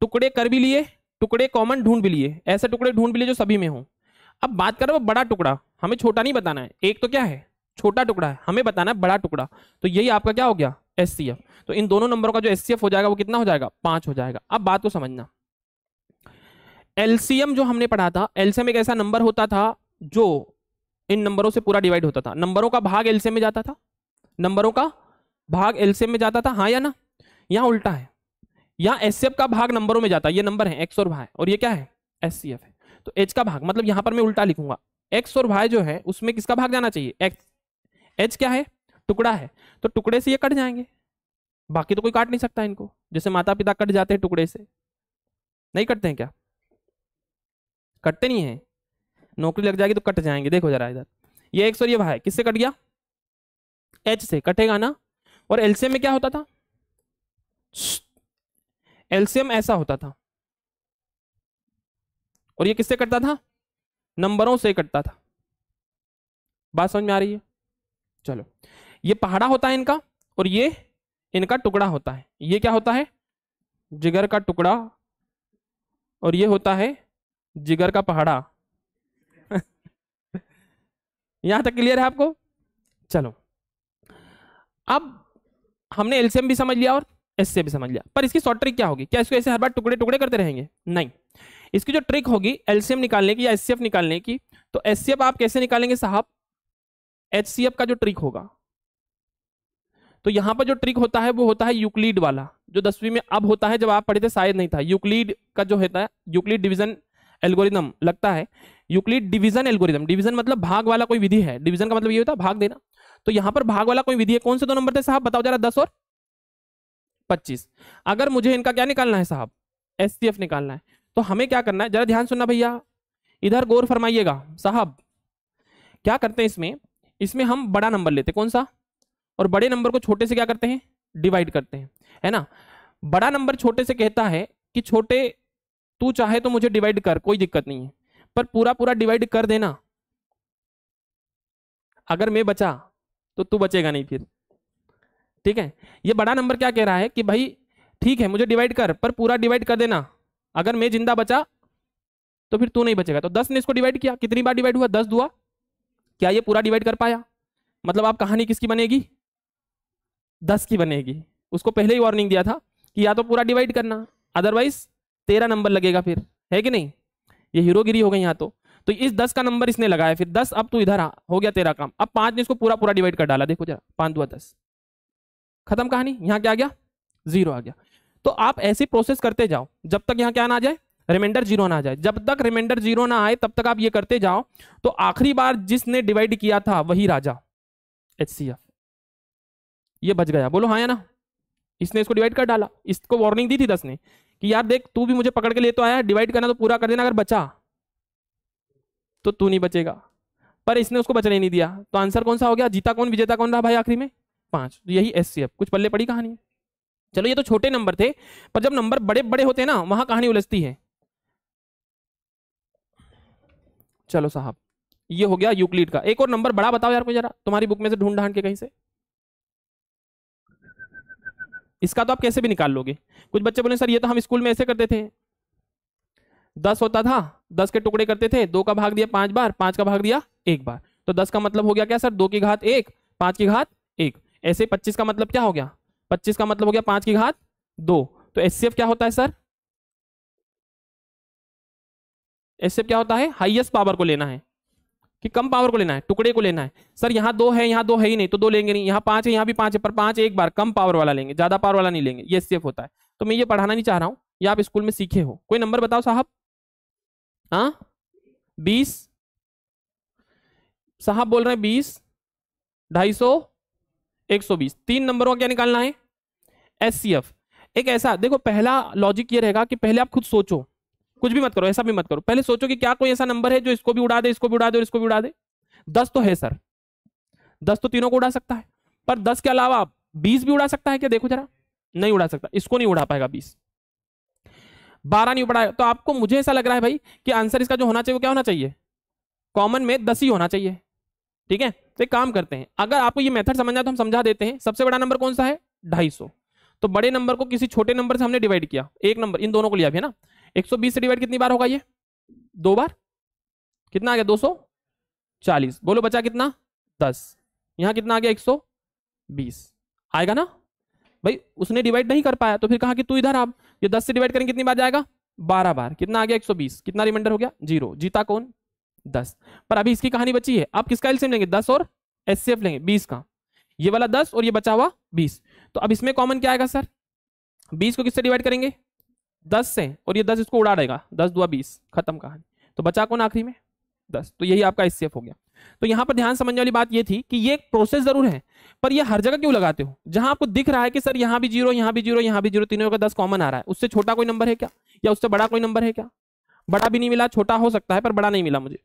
टुकड़े कर भी लिए टुकड़े कॉमन ढूंढ भी लिए ऐसे टुकड़े ढूंढ भी लिए जो सभी में हों अब बात करो बड़ा टुकड़ा हमें छोटा नहीं बताना है एक तो क्या है छोटा टुकड़ा है हमें बताना है बड़ा टुकड़ा तो यही आपका क्या हो गया एस तो इन दोनों नंबरों का जो एस हो जाएगा वो कितना हो जाएगा पांच हो जाएगा अब बात को समझना एलसीएम जो हमने पढ़ा था एलसीएम एक ऐसा नंबर होता था जो इन नंबरों से पूरा डिवाइड होता था नंबरों का भाग एलसीएम में जाता था नंबरों का भाग एलसीएम में जाता था हाँ या ना यहाँ उल्टा है यहाँ एचसीएफ का भाग नंबरों में जाता है ये नंबर है एक्स और भाई और ये क्या है एस है तो एच का भाग मतलब यहाँ पर मैं उल्टा लिखूंगा एक्स और भाई जो है उसमें किसका भाग जाना चाहिए एक्स एच क्या है टुकड़ा है तो टुकड़े से ये कट जाएंगे बाकी तो कोई काट नहीं सकता इनको जैसे माता पिता कट जाते हैं टुकड़े से नहीं कटते हैं क्या कटते नहीं है नौकरी लग जाएगी तो कट जाएंगे देखो जरा इधर ये एक्स और ये भाई किससे कट गया एच से कटेगा ना और एल्सियम में क्या होता था एल्सियम ऐसा होता था और ये किससे कटता था नंबरों से कटता था बात समझ में आ रही है चलो ये पहाड़ा होता है इनका और ये इनका टुकड़ा होता है ये क्या होता है जिगर का टुकड़ा और ये होता है जिगर का पहाड़ा [LAUGHS] यहां तक क्लियर है आपको चलो अब हमने एलसीएम भी समझ लिया और एस से भी समझ लिया पर इसकी शॉर्ट ट्रिक क्या होगी क्या इसको ऐसे हर बार टुकड़े टुकड़े करते रहेंगे नहीं इसकी जो ट्रिक होगी एलसीएम निकालने की या एस निकालने की तो एस आप कैसे निकालेंगे साहब एच का जो ट्रिक होगा तो यहां पर जो ट्रिक होता है वो होता है यूक्लिड वाला जो दसवीं में अब होता है जब आप पढ़े थे शायद नहीं था यूक्लिड का जो होता है यूक्लिड डिवीजन एल्गोरिदम लगता है यूक्लिड डिवीजन एल्गोरिदम डिवीजन मतलब भाग वाला कोई विधि है डिवीजन का मतलब ये होता है भाग देना तो यहां पर भाग वाला कोई विधि है कौन से दो नंबर थे साहब बताओ जरा दस और पच्चीस अगर मुझे इनका क्या निकालना है साहब एस निकालना है तो हमें क्या करना है जरा ध्यान सुनना भैया इधर गौर फरमाइएगा साहब क्या करते हैं इसमें इसमें हम बड़ा नंबर लेते कौन सा और बड़े नंबर को छोटे से क्या करते हैं डिवाइड करते हैं है ना बड़ा नंबर छोटे से कहता है कि छोटे तू चाहे तो मुझे डिवाइड कर कोई दिक्कत नहीं है पर पूरा पूरा डिवाइड कर देना अगर मैं बचा तो तू बचेगा नहीं फिर ठीक है ये बड़ा नंबर क्या कह रहा है कि भाई ठीक है मुझे डिवाइड कर पर पूरा डिवाइड कर देना अगर मैं जिंदा बचा तो फिर तू नहीं बचेगा तो दस ने इसको डिवाइड किया कितनी बार डिवाइड हुआ दस दुआ क्या ये पूरा डिवाइड कर पाया मतलब आप कहानी किसकी बनेगी दस की बनेगी उसको पहले ही वार्निंग दिया था कि या तो पूरा डिवाइड करना अदरवाइज तेरह नंबर लगेगा फिर है कि नहीं ये हीरोगिरी हो गई यहाँ तो तो इस दस का नंबर इसने लगाया फिर दस अब तू इधर आ हो गया तेरा काम अब पांच ने इसको पूरा पूरा डिवाइड कर डाला देखो जरा पांच दुआ दस खत्म कहानी यहाँ क्या आ गया जीरो आ गया तो आप ऐसे प्रोसेस करते जाओ जब तक यहाँ क्या ना आ जाए रिमाइंडर जीरो ना आ जाए जब तक रिमाइंडर जीरो ना आए तब तक आप ये करते जाओ तो आखिरी बार जिसने डिवाइड किया था वही राजा एच सी एफ ये बच गया बोलो हाँ या ना इसने इसको डिवाइड कर डाला इसको वार्निंग दी थी दस ने कि यार देख तू भी मुझे पकड़ के ले तो आया डिवाइड करना तो पूरा कर देना अगर बचा तो तू नहीं बचेगा पर इसने उसको बचने नहीं दिया तो आंसर कौन सा हो गया जीता कौन विजेता कौन रहा भाई आखिरी में पांच तो यही एस कुछ पल्ले पड़ी कहानी है चलो ये तो छोटे नंबर थे पर जब नंबर बड़े बड़े होते हैं ना वहां कहानी उलझती है चलो साहब ये हो गया यूक्लिड का एक और नंबर बड़ा बताओ यार कोई जरा तुम्हारी बुक में से ढूंढ ढांड के कहीं से इसका तो आप कैसे भी निकाल लोगे कुछ बच्चे बोले सर ये तो हम स्कूल में ऐसे करते थे दस होता था दस के टुकड़े करते थे दो का भाग दिया पांच बार पांच का भाग दिया एक बार तो दस का मतलब हो गया क्या सर दो की घात एक पांच की घात एक ऐसे पच्चीस का मतलब क्या हो गया पच्चीस का मतलब हो गया पांच की घात दो तो एस क्या होता है सर एस क्या होता है हाइएस्ट पावर को लेना है कि कम पावर को लेना है टुकड़े को लेना है सर यहाँ दो है यहाँ दो है ही नहीं तो दो लेंगे नहीं यहाँ पांच है यहाँ भी पांच है पर पांच एक बार कम पावर वाला लेंगे ज्यादा पावर वाला नहीं लेंगे ये सेफ होता है तो मैं ये पढ़ाना नहीं चाह रहा हूँ या आप स्कूल में सीखे हो कोई नंबर बताओ साहब हाँ बीस साहब बोल रहे हैं बीस ढाई सौ एक सौ बीस तीन नंबरों का क्या निकालना है एस सी एफ एक ऐसा देखो पहला लॉजिक ये रहेगा कि पहले आप खुद सोचो कुछ भी मत करो ऐसा भी मत करो पहले सोचो कि क्या कोई ऐसा नंबर है जो इसको भी उड़ा दे इसको भी उड़ा दे और इसको भी उड़ा दे दस तो है सर दस तो तीनों को उड़ा सकता है पर दस के अलावा बीस भी उड़ा सकता है क्या देखो जरा नहीं उड़ा सकता इसको नहीं उड़ा पाएगा बीस बारह नहीं पढ़ाया तो आपको मुझे ऐसा लग रहा है भाई कि आंसर इसका जो होना चाहिए वो क्या होना चाहिए कॉमन में दस ही होना चाहिए ठीक है तो एक काम करते हैं अगर आपको ये मेथड समझना तो हम समझा देते हैं सबसे बड़ा नंबर कौन सा है ढाई सौ तो बड़े नंबर को किसी छोटे नंबर से हमने डिवाइड किया एक नंबर इन दोनों को लिया है ना बीस से डिवाइड कितनी बार होगा ये दो बार कितना आ गया चालीस बोलो बचा कितना दस यहां कितना आ गया बीस आएगा ना भाई उसने डिवाइड नहीं कर पाया तो फिर कहा कि तू इधर आप ये दस से डिवाइड करेंगे कितनी बार जाएगा बारह बार कितना आ गया बीस कितना रिमाइंडर हो गया जीरो जीता कौन दस पर अभी इसकी कहानी बची है आप किसका एलसीएम लेंगे दस और एस लेंगे बीस का ये वाला दस और ये बचा हुआ बीस तो अब इसमें कॉमन क्या आएगा सर बीस को किससे डिवाइड करेंगे दस से और ये दस इसको उड़ा देगा दस दुआ बीस खत्म कहानी तो बचा कौन आखिरी में दस तो यही आपका एस हो गया तो यहां पर ध्यान समझने वाली बात यह थी कि ये एक प्रोसेस जरूर है पर ये हर जगह क्यों लगाते हो जहां आपको दिख रहा है कि सर यहां भी जीरो यहां भी जीरो यहां भी जीरो तीनों का दस कॉमन आ रहा है उससे छोटा कोई नंबर है क्या या उससे बड़ा कोई नंबर है क्या बड़ा भी नहीं मिला छोटा हो सकता है पर बड़ा नहीं मिला मुझे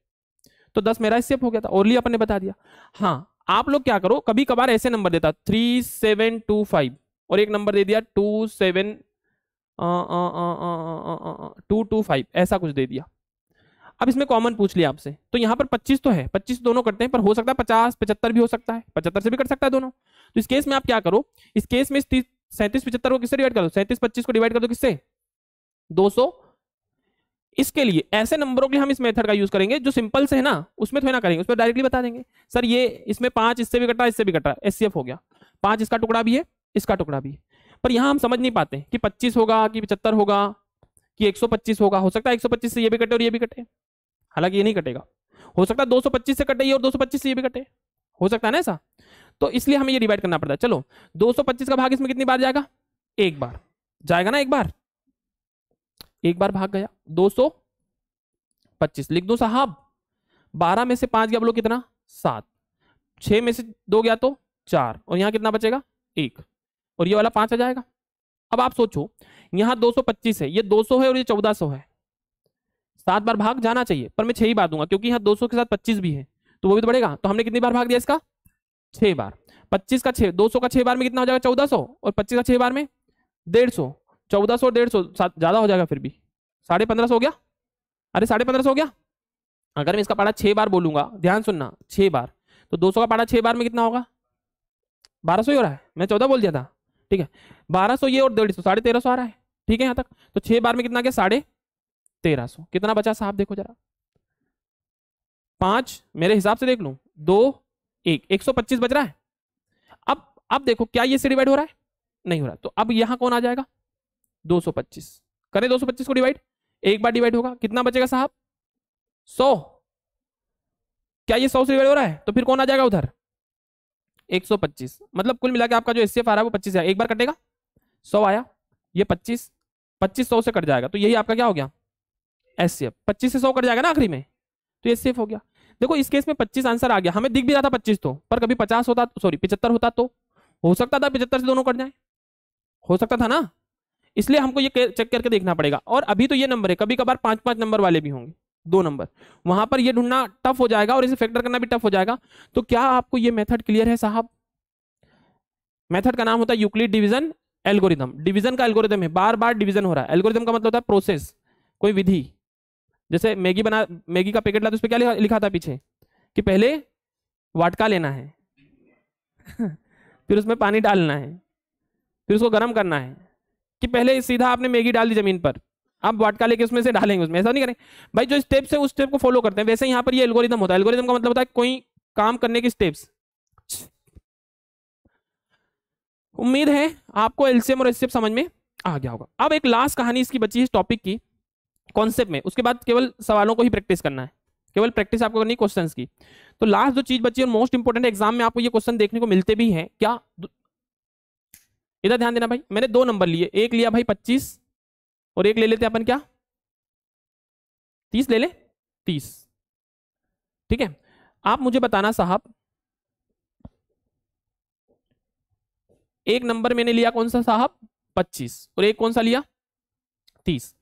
तो दस मेरा इससे हो गया था ओरली अपन ने बता दिया हाँ आप लोग क्या करो कभी कभार ऐसे नंबर देता थ्री सेवन टू फाइव और एक नंबर दे दिया two seven two two five ऐसा कुछ दे दिया अब इसमें कॉमन पूछ लिया आपसे तो यहाँ पर 25 तो है 25 दोनों करते हैं पर हो सकता है 50 75 भी हो सकता है 75 से भी कर सकता है दोनों तो इस केस में आप क्या करो इस केस में सैंतीस पचहत्तर को किससे डिवाइड कर दो सैंतीस पच्चीस को डिवाइड कर दो किससे दो इसके लिए ऐसे नंबरों के हम इस मेथड का यूज करेंगे जो सिंपल से है ना उसमें थोड़ा करेंगे उसमें डायरेक्टली बता देंगे सर ये इसमें पांच इससे भी कटा इससे भी कटा एस हो गया पांच इसका टुकड़ा भी है इसका टुकड़ा भी है पर यहां हम समझ नहीं पाते कि पच्चीस होगा कि पचहत्तर होगा कि 125 होगा हो सकता है 125 से ये भी कटे और ये भी कटे हालांकि ये नहीं कटेगा हो सकता है 225 से कटे ये और 225 से ये भी कटे हो सकता है ना ऐसा तो इसलिए हमें ये डिवाइड करना पड़ता है चलो 225 का भाग इसमें कितनी बार जाएगा एक बार जाएगा ना एक बार एक बार भाग गया 225 लिख दो साहब 12 में से पांच गया बोलो कितना सात छह में से दो गया तो चार और यहां कितना बचेगा एक और ये वाला पांच आ जाएगा अब आप सोचो यहां पच्चीस है ये सौ है और ये सौ है सात बार भाग जाना चाहिए पर मैं छह ही बार दूंगा क्योंकि यहाँ दो के साथ पच्चीस भी है तो वो भी तो बढ़ेगा तो हमने कितनी बार भाग दिया इसका छह बार पच्चीस का छह दो सौ का छह बार में कितना हो जाएगा चौदह सौ और पच्चीस का छह बार में डेढ़ सौ चौदह सौ डेढ़ सौ ज्यादा हो जाएगा फिर भी साढ़े पंद्रह सौ हो गया अरे साढ़े पंद्रह सौ हो गया अगर मैं इसका पाड़ा छह बार बोलूंगा ध्यान सुनना छह बार तो दो सौ का पाड़ा छह बार में कितना होगा बारह सौ ही हो रहा है मैं चौदह बोल दिया था ठीक है बारह सौ ये और डेढ़ सौ साढ़े तेरह सौ आ रहा है ठीक है यहाँ तक तो छह बार में कितना गया साढ़े तेरह सौ कितना बचा साहब देखो जरा पांच मेरे हिसाब से देख लू दो एक एक सौ पच्चीस बच रहा है अब अब देखो क्या ये से डिवाइड हो रहा है नहीं हो रहा तो अब यहां कौन आ जाएगा दो सौ पच्चीस करें दो सौ पच्चीस को डिवाइड एक बार डिवाइड होगा कितना बचेगा साहब सौ क्या ये सौ से डिवाइड हो रहा है तो फिर कौन आ जाएगा उधर एक सौ पच्चीस मतलब कुल मिला के आपका जो एस आ रहा है वो पच्चीस आया एक बार कटेगा सौ आया ये पच्चीस पच्चीस सौ से कट जाएगा तो यही आपका क्या हो गया एस सी एफ पच्चीस से सौ कट जाएगा ना आखिरी में तो एस सी हो गया देखो इस केस में पच्चीस आंसर आ गया हमें दिख भी रहा था पच्चीस तो पर कभी पचास होता सॉरी तो, पिछहत्तर होता तो हो सकता था पिछहत्तर से दोनों कट जाए हो सकता था ना इसलिए हमको ये चेक करके देखना पड़ेगा और अभी तो ये नंबर है कभी कभार पांच पांच नंबर वाले भी होंगे दो नंबर वहां पर ये ढूंढना टफ हो जाएगा और इसे फैक्टर करना भी टफ हो जाएगा तो क्या आपको ये मेथड क्लियर है साहब मेथड का नाम होता है यूक्लिड डिवीजन एल्गोरिदम डिवीजन का एल्गोरिदम है बार बार डिवीजन हो रहा है एल्गोरिदम का मतलब होता है प्रोसेस कोई विधि जैसे मैगी बना मैगी का पैकेट तो उस पर क्या लिखा, लिखा था पीछे कि पहले वाटका लेना है [LAUGHS] फिर उसमें पानी डालना है फिर उसको गर्म करना है कि पहले सीधा आपने मैगी डाल दी जमीन पर आप वाटका लेके उसमें से डालेंगे उसमें ऐसा नहीं करें भाई जो स्टेप्स है उस स्टेप को फॉलो करते हैं वैसे यहाँ पर ये एल्गोरिदम होता है एल्गोरिदम का मतलब होता है कोई काम करने के स्टेप्स उम्मीद है आपको एलसीएम और एससीएफ समझ में आ गया होगा अब एक लास्ट कहानी इसकी बची है इस टॉपिक की कॉन्सेप्ट में उसके बाद केवल सवालों को ही प्रैक्टिस करना है केवल प्रैक्टिस आपको करनी क्वेश्चन की तो लास्ट जो चीज बची है मोस्ट इंपोर्टेंट एग्जाम में आपको ये क्वेश्चन देखने को मिलते भी हैं क्या इधर ध्यान देना भाई मैंने दो नंबर लिए एक लिया भाई पच्चीस और एक ले लेते अपन क्या तीस ले ले तीस ठीक है आप मुझे बताना साहब एक नंबर मैंने लिया कौन सा साहब पच्चीस और एक कौन सा लिया तीस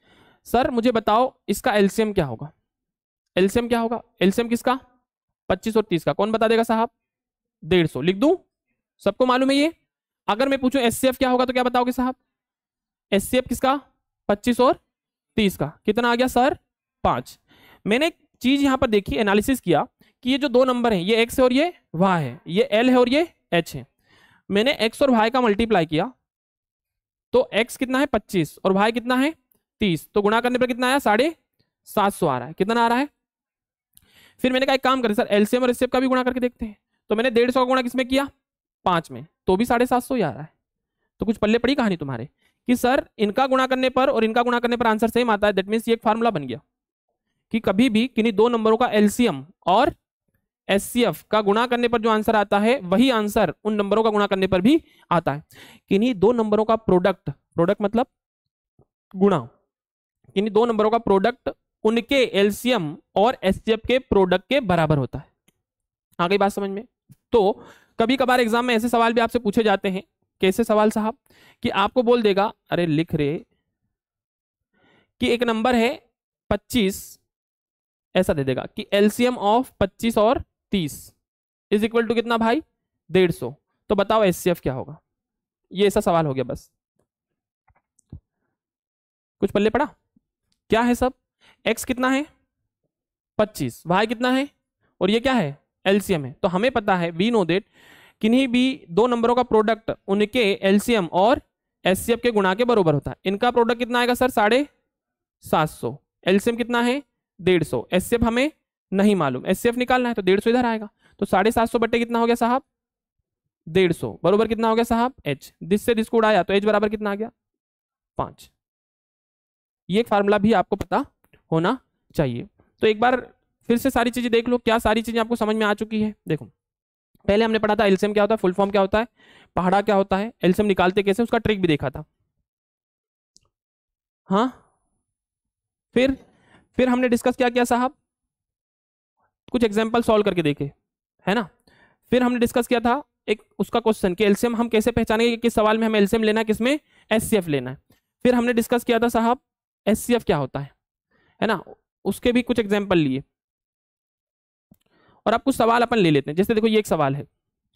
सर मुझे बताओ इसका एल्सियम क्या होगा एल्सियम क्या होगा एल्सियम किसका पच्चीस और तीस का कौन बता देगा साहब डेढ़ सौ लिख दू सबको मालूम है ये अगर मैं पूछूं एस क्या होगा तो क्या बताओगे साहब एस किसका पच्चीस और तीस का कितना आ गया सर पांच मैंने एक चीज यहां पर देखी एनालिसिस किया कि ये जो दो नंबर हैं ये एक्स है और ये वाई है ये एल है और ये एच है मैंने एक्स और वाई का मल्टीप्लाई किया तो एक्स कितना है पच्चीस और वाई कितना है तीस तो गुणा करने पर कितना आया साढ़े सात सौ आ रहा है कितना आ रहा है फिर मैंने कहा एक काम करें सर एलसीएम और एससीएफ का भी गुणा करके देखते हैं तो मैंने डेढ़ सौ का गुणा किसमें किया पांच में तो भी साढ़े सात सौ ही आ रहा है तो कुछ पल्ले पड़ी कहानी तुम्हारे कि सर इनका गुणा करने पर और इनका गुणा करने पर आंसर सेम आता है दैट मीन्स ये एक फार्मूला बन गया कि कभी भी किन्हीं दो नंबरों का एलसीएम और एस का गुणा करने पर जो आंसर आता है वही आंसर उन नंबरों का गुणा करने पर भी आता है किन्हीं दो नंबरों का प्रोडक्ट प्रोडक्ट मतलब गुणा इन दो नंबरों का प्रोडक्ट उनके एल्सियम और एस के प्रोडक्ट के बराबर होता है आ गई बात समझ में तो कभी कभार एग्जाम में ऐसे सवाल भी आपसे पूछे जाते हैं कैसे सवाल साहब कि आपको बोल देगा अरे लिख रहे कि एक नंबर है 25 ऐसा दे देगा कि एलसीएम ऑफ 25 और 30 इज इक्वल टू कितना भाई डेढ़ सौ तो बताओ एस क्या होगा ये ऐसा सवाल हो गया बस कुछ पल्ले पड़ा क्या है सब एक्स कितना है पच्चीस वाई कितना है और ये क्या है एलसीएम है तो हमें पता है वी नो देट किन्हीं भी दो नंबरों का प्रोडक्ट उनके एलसीएम और एस के गुणा के बराबर होता है इनका प्रोडक्ट कितना आएगा सर साढ़े सात सौ एलसीएम कितना है डेढ़ सौ एस हमें नहीं मालूम एस निकालना है तो डेढ़ सौ इधर आएगा तो साढ़े सात सौ बट्टे कितना हो गया साहब डेढ़ सौ बरोबर कितना हो गया साहब एच दिस से दिस को उड़ाया तो एच बराबर कितना आ गया पाँच ये फार्मूला भी आपको पता होना चाहिए तो एक बार फिर से सारी चीज़ें देख लो क्या सारी चीज़ें आपको समझ में आ चुकी है देखो पहले हमने पढ़ा था एल्सियम क्या होता है फुल फॉर्म क्या होता है पहाड़ा क्या होता है एल्सियम निकालते कैसे उसका ट्रिक भी देखा था हाँ फिर फिर हमने डिस्कस क्या किया साहब कुछ एग्जाम्पल सॉल्व करके देखे है ना फिर हमने डिस्कस किया था एक उसका क्वेश्चन कि एल्सियम हम कैसे पहचानेंगे कि किस सवाल में हमें एल्सियम लेना है किसमें एस लेना है फिर हमने डिस्कस किया था साहब एस क्या होता है है ना उसके भी कुछ एग्जाम्पल लिए और आप कुछ सवाल अपन ले लेते हैं जैसे देखो ये एक सवाल है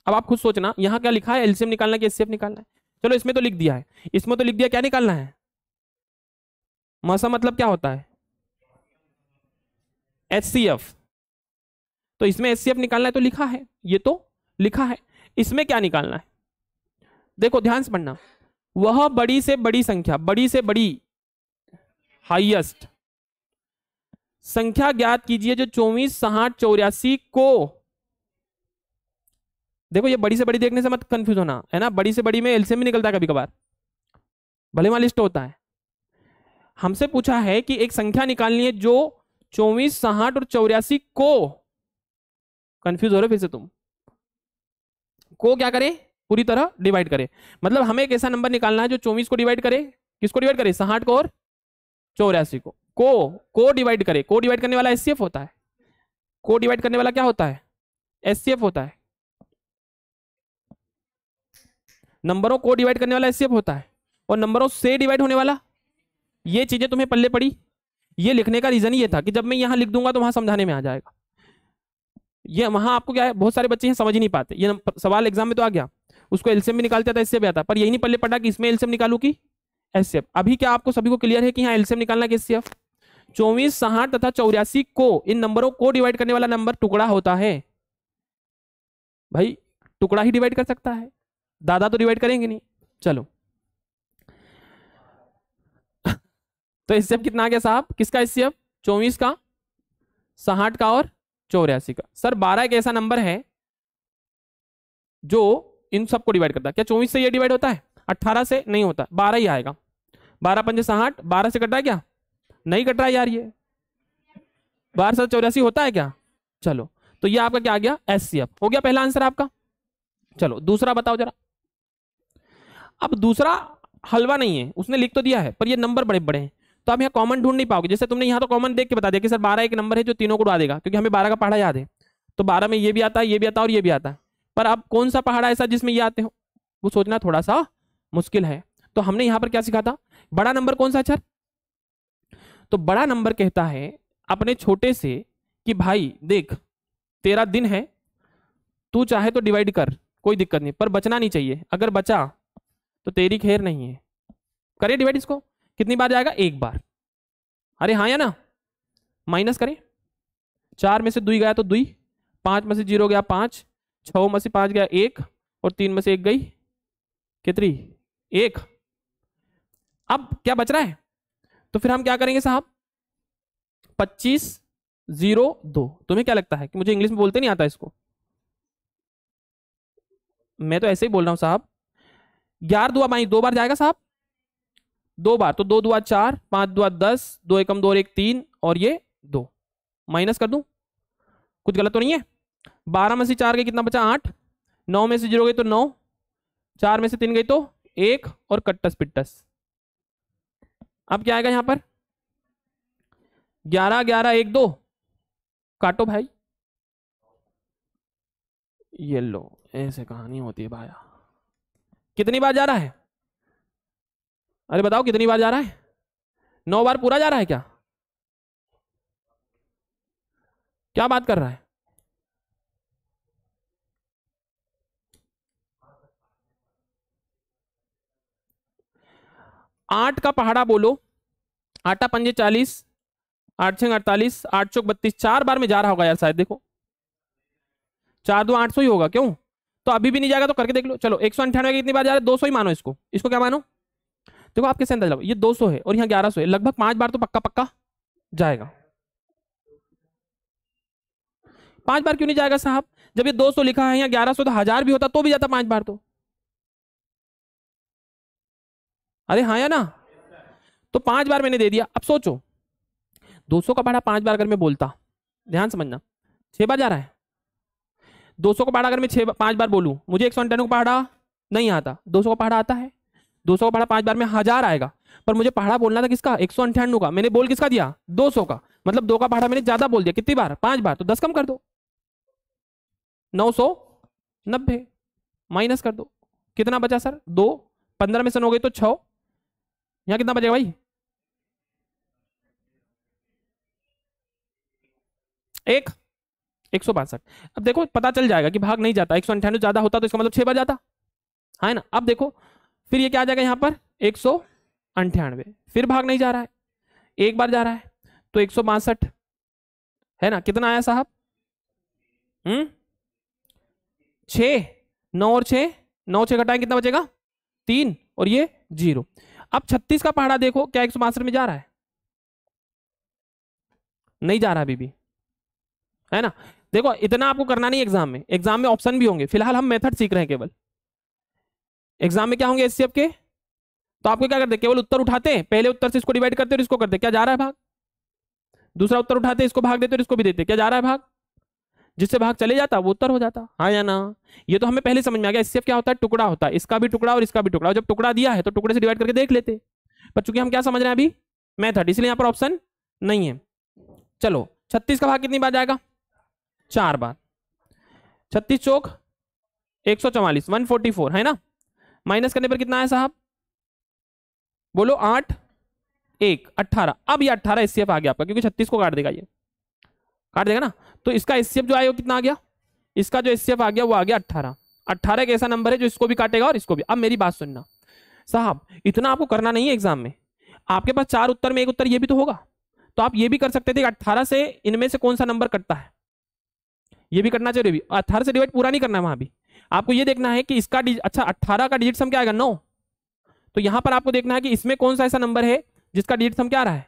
अब आप खुद सोचना यहाँ क्या लिखा है एलसीएम निकालना कि एस निकालना है चलो इसमें तो लिख दिया है इसमें तो लिख दिया क्या निकालना है मसा मतलब क्या होता है एस तो इसमें एस निकालना है तो लिखा है ये तो लिखा है इसमें क्या निकालना है देखो ध्यान से पढ़ना वह बड़ी से बड़ी संख्या बड़ी से बड़ी हाइएस्ट संख्या ज्ञात कीजिए जो चौबीस साठ चौरासी को देखो ये बड़ी से बड़ी देखने से मत कंफ्यूज होना है ना बड़ी से बड़ी में एलसीएम भी निकलता है कभी कभार भले वहां लिस्ट होता है हमसे पूछा है कि एक संख्या निकालनी है जो चौबीस साठ और चौरासी को कंफ्यूज हो रहे फिर से तुम को क्या करें पूरी तरह डिवाइड करें मतलब हमें एक ऐसा नंबर निकालना है जो चौबीस को डिवाइड करे किसको डिवाइड करे साठ को और चौरासी को को को डिवाइड करे को डिवाइड करने वाला एस होता है को डिवाइड करने वाला क्या होता है एस होता है नंबरों को डिवाइड करने वाला एस होता है और नंबरों से डिवाइड होने वाला ये चीजें तुम्हें पल्ले पड़ी ये लिखने का रीजन ये था कि जब मैं यहां लिख दूंगा तो वहां समझाने में आ जाएगा ये वहां आपको क्या है बहुत सारे बच्चे हैं समझ ही नहीं पाते ये सवाल एग्जाम में तो आ गया उसको एल्सियम भी निकालता था इससे भी आता पर यही नहीं पल्ले पड़ा कि इसमें एल्सियम निकालू की एस अभी क्या आपको सभी को क्लियर है कि हाँ एलसीएम निकालना है एस चौबीस साहठ तथा चौरासी को इन नंबरों को डिवाइड करने वाला नंबर टुकड़ा होता है भाई टुकड़ा ही डिवाइड कर सकता है दादा तो डिवाइड करेंगे नहीं चलो [LAUGHS] तो एस कितना आ गया साहब किसका एस चौबीस का साहठ का और चौरासी का सर बारह एक ऐसा नंबर है जो इन सबको डिवाइड करता है क्या चौबीस से यह डिवाइड होता है अट्ठारह से नहीं होता बारह ही आएगा बारह पंजे साठ बारह से कट रहा है क्या नहीं कट रहा है यार ये बारह सौ चौरासी होता है क्या चलो तो ये आपका क्या आ गया एस हो गया पहला आंसर आपका चलो दूसरा बताओ जरा अब दूसरा हलवा नहीं है उसने लिख तो दिया है पर ये नंबर बड़े बड़े हैं तो आप यहाँ कॉमन ढूंढ नहीं पाओगे जैसे तुमने यहाँ तो कॉमन देख के बता दिया कि सर बारह एक नंबर है जो तीनों को उड़ा देगा क्योंकि हमें बारह का पहाड़ा याद है तो बारह में ये भी आता है ये भी आता है और ये भी आता है पर अब कौन सा पहाड़ा ऐसा जिसमें ये आते हो वो सोचना थोड़ा सा मुश्किल है तो हमने यहां पर क्या सीखा था बड़ा नंबर कौन सा चर तो बड़ा नंबर कहता है अपने छोटे से कि भाई देख तेरा दिन है तू चाहे तो डिवाइड कर कोई दिक्कत नहीं पर बचना नहीं चाहिए अगर बचा तो तेरी खैर नहीं है करें डिवाइड इसको कितनी बार जाएगा एक बार अरे हाँ या ना माइनस करें चार में से दुई गया तो दुई पांच में से जीरो गया पांच छ में से पांच गया एक और तीन में से एक गई कितनी एक अब क्या बच रहा है तो फिर हम क्या करेंगे साहब पच्चीस जीरो दो तुम्हें क्या लगता है कि मुझे इंग्लिश में बोलते नहीं आता इसको मैं तो ऐसे ही बोल रहा हूं साहब ग्यारह दुआ माई दो बार जाएगा साहब दो बार तो दो दुआ चार पांच दुआ दस दो एकम दो और एक तीन और ये दो माइनस कर दूं कुछ गलत तो नहीं है बारह में से चार गई कितना बचा आठ नौ में से जीरो गई तो नौ चार में से तीन गई तो एक और कट्टस पिट्टस अब क्या आएगा यहां पर ग्यारह ग्यारह एक दो काटो भाई ये लो ऐसे कहानी होती है भाया कितनी बार जा रहा है अरे बताओ कितनी बार जा रहा है नौ बार पूरा जा रहा है क्या क्या बात कर रहा है आठ का पहाड़ा बोलो आटा पंजे चालीस आठ छः अड़तालीस आठ चौक बत्तीस चार बार में जा रहा होगा यार शायद देखो चार दो आठ सौ ही होगा क्यों तो अभी भी नहीं जाएगा तो करके देख लो चलो एक सौ अंठानवे कितनी बार जा रहा है दो सौ ही मानो इसको इसको क्या मानो देखो आप कैसे अंदाज ये दो सौ है और यहाँ ग्यारह सौ है लगभग पांच बार तो पक्का पक्का जाएगा पांच बार क्यों नहीं जाएगा साहब जब ये दो सौ लिखा है यहाँ ग्यारह सौ तो हजार भी होता तो भी जाता पांच बार तो अरे हाँ या ना तो पांच बार मैंने दे दिया अब सोचो 200 का भाड़ा पांच बार अगर मैं बोलता ध्यान समझना छह बार जा रहा है 200 का भाड़ा अगर मैं छह पांच बार बोलूं मुझे एक सौ अंठानवे का भाड़ा नहीं आता 200 का भाड़ा आता है 200 का भाड़ा पांच बार में हजार आएगा पर मुझे पहाड़ा बोलना था किसका एक सौ अंठानवे का मैंने बोल किसका दिया सौ का मतलब दो का भाड़ा मैंने ज्यादा बोल दिया कितनी बार पांच बार तो दस कम कर दो नौ सौ नब्बे माइनस कर दो कितना बचा सर दो पंद्रह में सन हो गई तो छः यहाँ कितना बचेगा भाई एक एक सौ बासठ अब देखो पता चल जाएगा कि भाग नहीं जाता एक सौ अंठानवे ज्यादा होता तो इसका मतलब छह बार जाता है ना अब देखो फिर ये क्या आ जाएगा यहाँ पर एक सौ अंठानवे फिर भाग नहीं जा रहा है एक बार जा रहा है तो एक सौ बासठ है ना कितना आया साहब हम्म छ नौ और छ नौ छः घटाएं कितना बचेगा तीन और ये जीरो अब छत्तीस का पहाड़ा देखो क्या एक सौ बासठ में जा रहा है नहीं जा रहा अभी भी है ना देखो इतना आपको करना नहीं एग्जाम में एग्जाम में ऑप्शन भी होंगे फिलहाल हम मेथड सीख रहे हैं केवल एग्जाम में क्या होंगे एस के तो आपको क्या करते केवल उत्तर उठाते हैं पहले उत्तर से इसको डिवाइड करते और इसको करते क्या जा रहा है भाग दूसरा उत्तर उठाते इसको भाग देते और इसको भी देते क्या जा रहा है भाग जिससे भाग चले जाता वो उत्तर हो जाता हाँ या ना ये तो हमें पहले समझ में आ गया इससे क्या होता है टुकड़ा होता है इसका भी टुकड़ा और इसका भी टुकड़ा जब टुकड़ा दिया है तो टुकड़े से डिवाइड करके देख लेते पर चूंकि हम क्या समझ रहे हैं अभी मैथड इसलिए यहाँ पर ऑप्शन नहीं है चलो छत्तीस का भाग कितनी बार जाएगा चार बार छत्तीस चौक एक सौ चवालीस वन फोर्टी फोर है ना माइनस करने पर कितना है साहब बोलो आठ एक अट्ठारह अब ये अट्ठारह एस आ गया आपका क्योंकि छत्तीस को काट देगा ये काट देगा ना तो इसका एस जो आया वो कितना आ गया इसका जो एस आ गया वो आ गया अट्ठारह अट्ठारह एक ऐसा नंबर है जो इसको भी काटेगा और इसको भी अब मेरी बात सुनना साहब इतना आपको करना नहीं है एग्जाम में आपके पास चार उत्तर में एक उत्तर ये भी तो होगा तो आप ये भी कर सकते थे कि अट्ठारह से इनमें से कौन सा नंबर कटता है ये भी कटना चाहिए भी अट्ठारह से डिवाइड पूरा नहीं करना है वहां भी आपको ये देखना है कि इसका अच्छा अट्ठारह का डिजिट सम क्या आएगा नौ तो यहां पर आपको देखना है कि इसमें कौन सा ऐसा नंबर है जिसका डिजिट सम क्या आ रहा है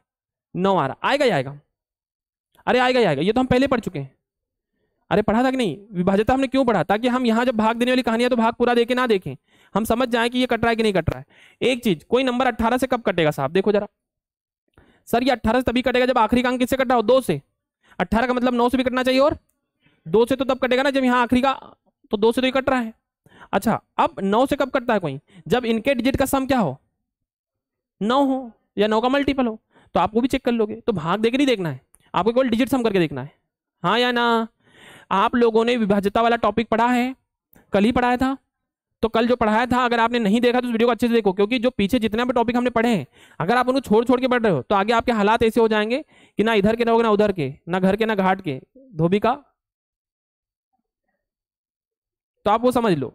नौ आ रहा आएगा ही आएगा अरे आएगा ही आएगा ये तो हम पहले पढ़ चुके हैं अरे पढ़ा था कि नहीं विभाजता हमने क्यों पढ़ा ताकि हम यहाँ जब भाग देने वाली कहानी है तो भाग पूरा देखे ना देखें हम समझ जाएं कि ये कट रहा है कि नहीं कट रहा है एक चीज कोई नंबर अट्ठारह से कब कटेगा साहब देखो जरा सर ये अट्ठारह से तभी कटेगा जब आखिरी अंक किससे कट रहा हो दो से अट्ठारह का मतलब नौ से भी कटना चाहिए और दो से तो तब कटेगा ना जब यहाँ आखिरी का तो दो से तो ही कट रहा है अच्छा अब नौ से कब कटता है कोई जब इनके डिजिट का सम क्या हो नौ हो या नौ का मल्टीपल हो तो आपको भी चेक कर लोगे तो भाग देकर नहीं देखना है आपको केवल डिजिट सम करके देखना है हाँ या ना आप लोगों ने विभाज्यता वाला टॉपिक पढ़ा है कल ही पढ़ाया था तो कल जो पढ़ाया था अगर आपने नहीं देखा तो उस वीडियो को अच्छे से देखो क्योंकि जो पीछे जितने भी टॉपिक हमने पढ़े हैं अगर आप उनको छोड़ छोड़ के पढ़ रहे हो तो आगे आपके हालात ऐसे हो जाएंगे कि ना इधर के ना होगा ना उधर के ना घर के ना घाट के धोबी का तो आप वो समझ लो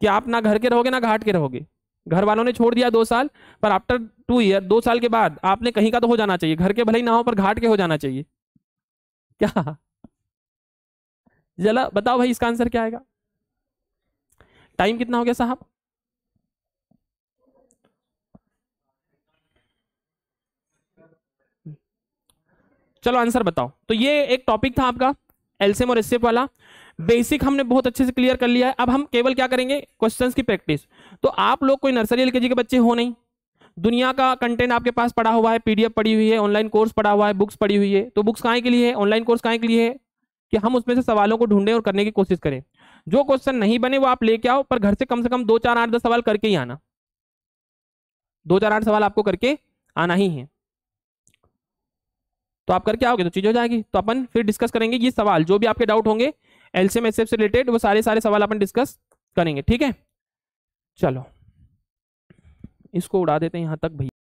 कि आप ना घर के रहोगे ना घाट के रहोगे घर वालों ने छोड़ दिया दो साल पर आफ्टर टू ईयर दो साल के बाद आपने कहीं का तो हो जाना चाहिए घर के भले ही ना हो पर घाट के हो जाना चाहिए क्या जला बताओ भाई इसका आंसर क्या आएगा टाइम कितना हो गया साहब चलो आंसर बताओ तो ये एक टॉपिक था आपका एलसीएम और एसएफ वाला बेसिक हमने बहुत अच्छे से क्लियर कर लिया है अब हम केवल क्या करेंगे क्वेश्चंस की प्रैक्टिस तो आप लोग कोई नर्सरी एल के बच्चे हो नहीं दुनिया का कंटेंट आपके पास पड़ा हुआ है पीडीएफ पड़ी हुई है ऑनलाइन कोर्स पड़ा हुआ है बुक्स पड़ी हुई है तो बुक्स कहाँ के लिए है ऑनलाइन कोर्स कहाँ के लिए है कि हम उसमें से सवालों को ढूंढें और करने की कोशिश करें जो क्वेश्चन नहीं बने वो आप लेके आओ पर घर से कम से कम दो चार आठ दस सवाल करके ही आना दो चार आठ सवाल आपको करके आना ही है तो आप करके आओगे तो चीज हो जाएगी तो अपन फिर डिस्कस करेंगे ये सवाल जो भी आपके डाउट होंगे एलसीएम एच से रिलेटेड वो सारे सारे सवाल अपन डिस्कस करेंगे ठीक है चलो इसको उड़ा देते हैं यहाँ तक भैया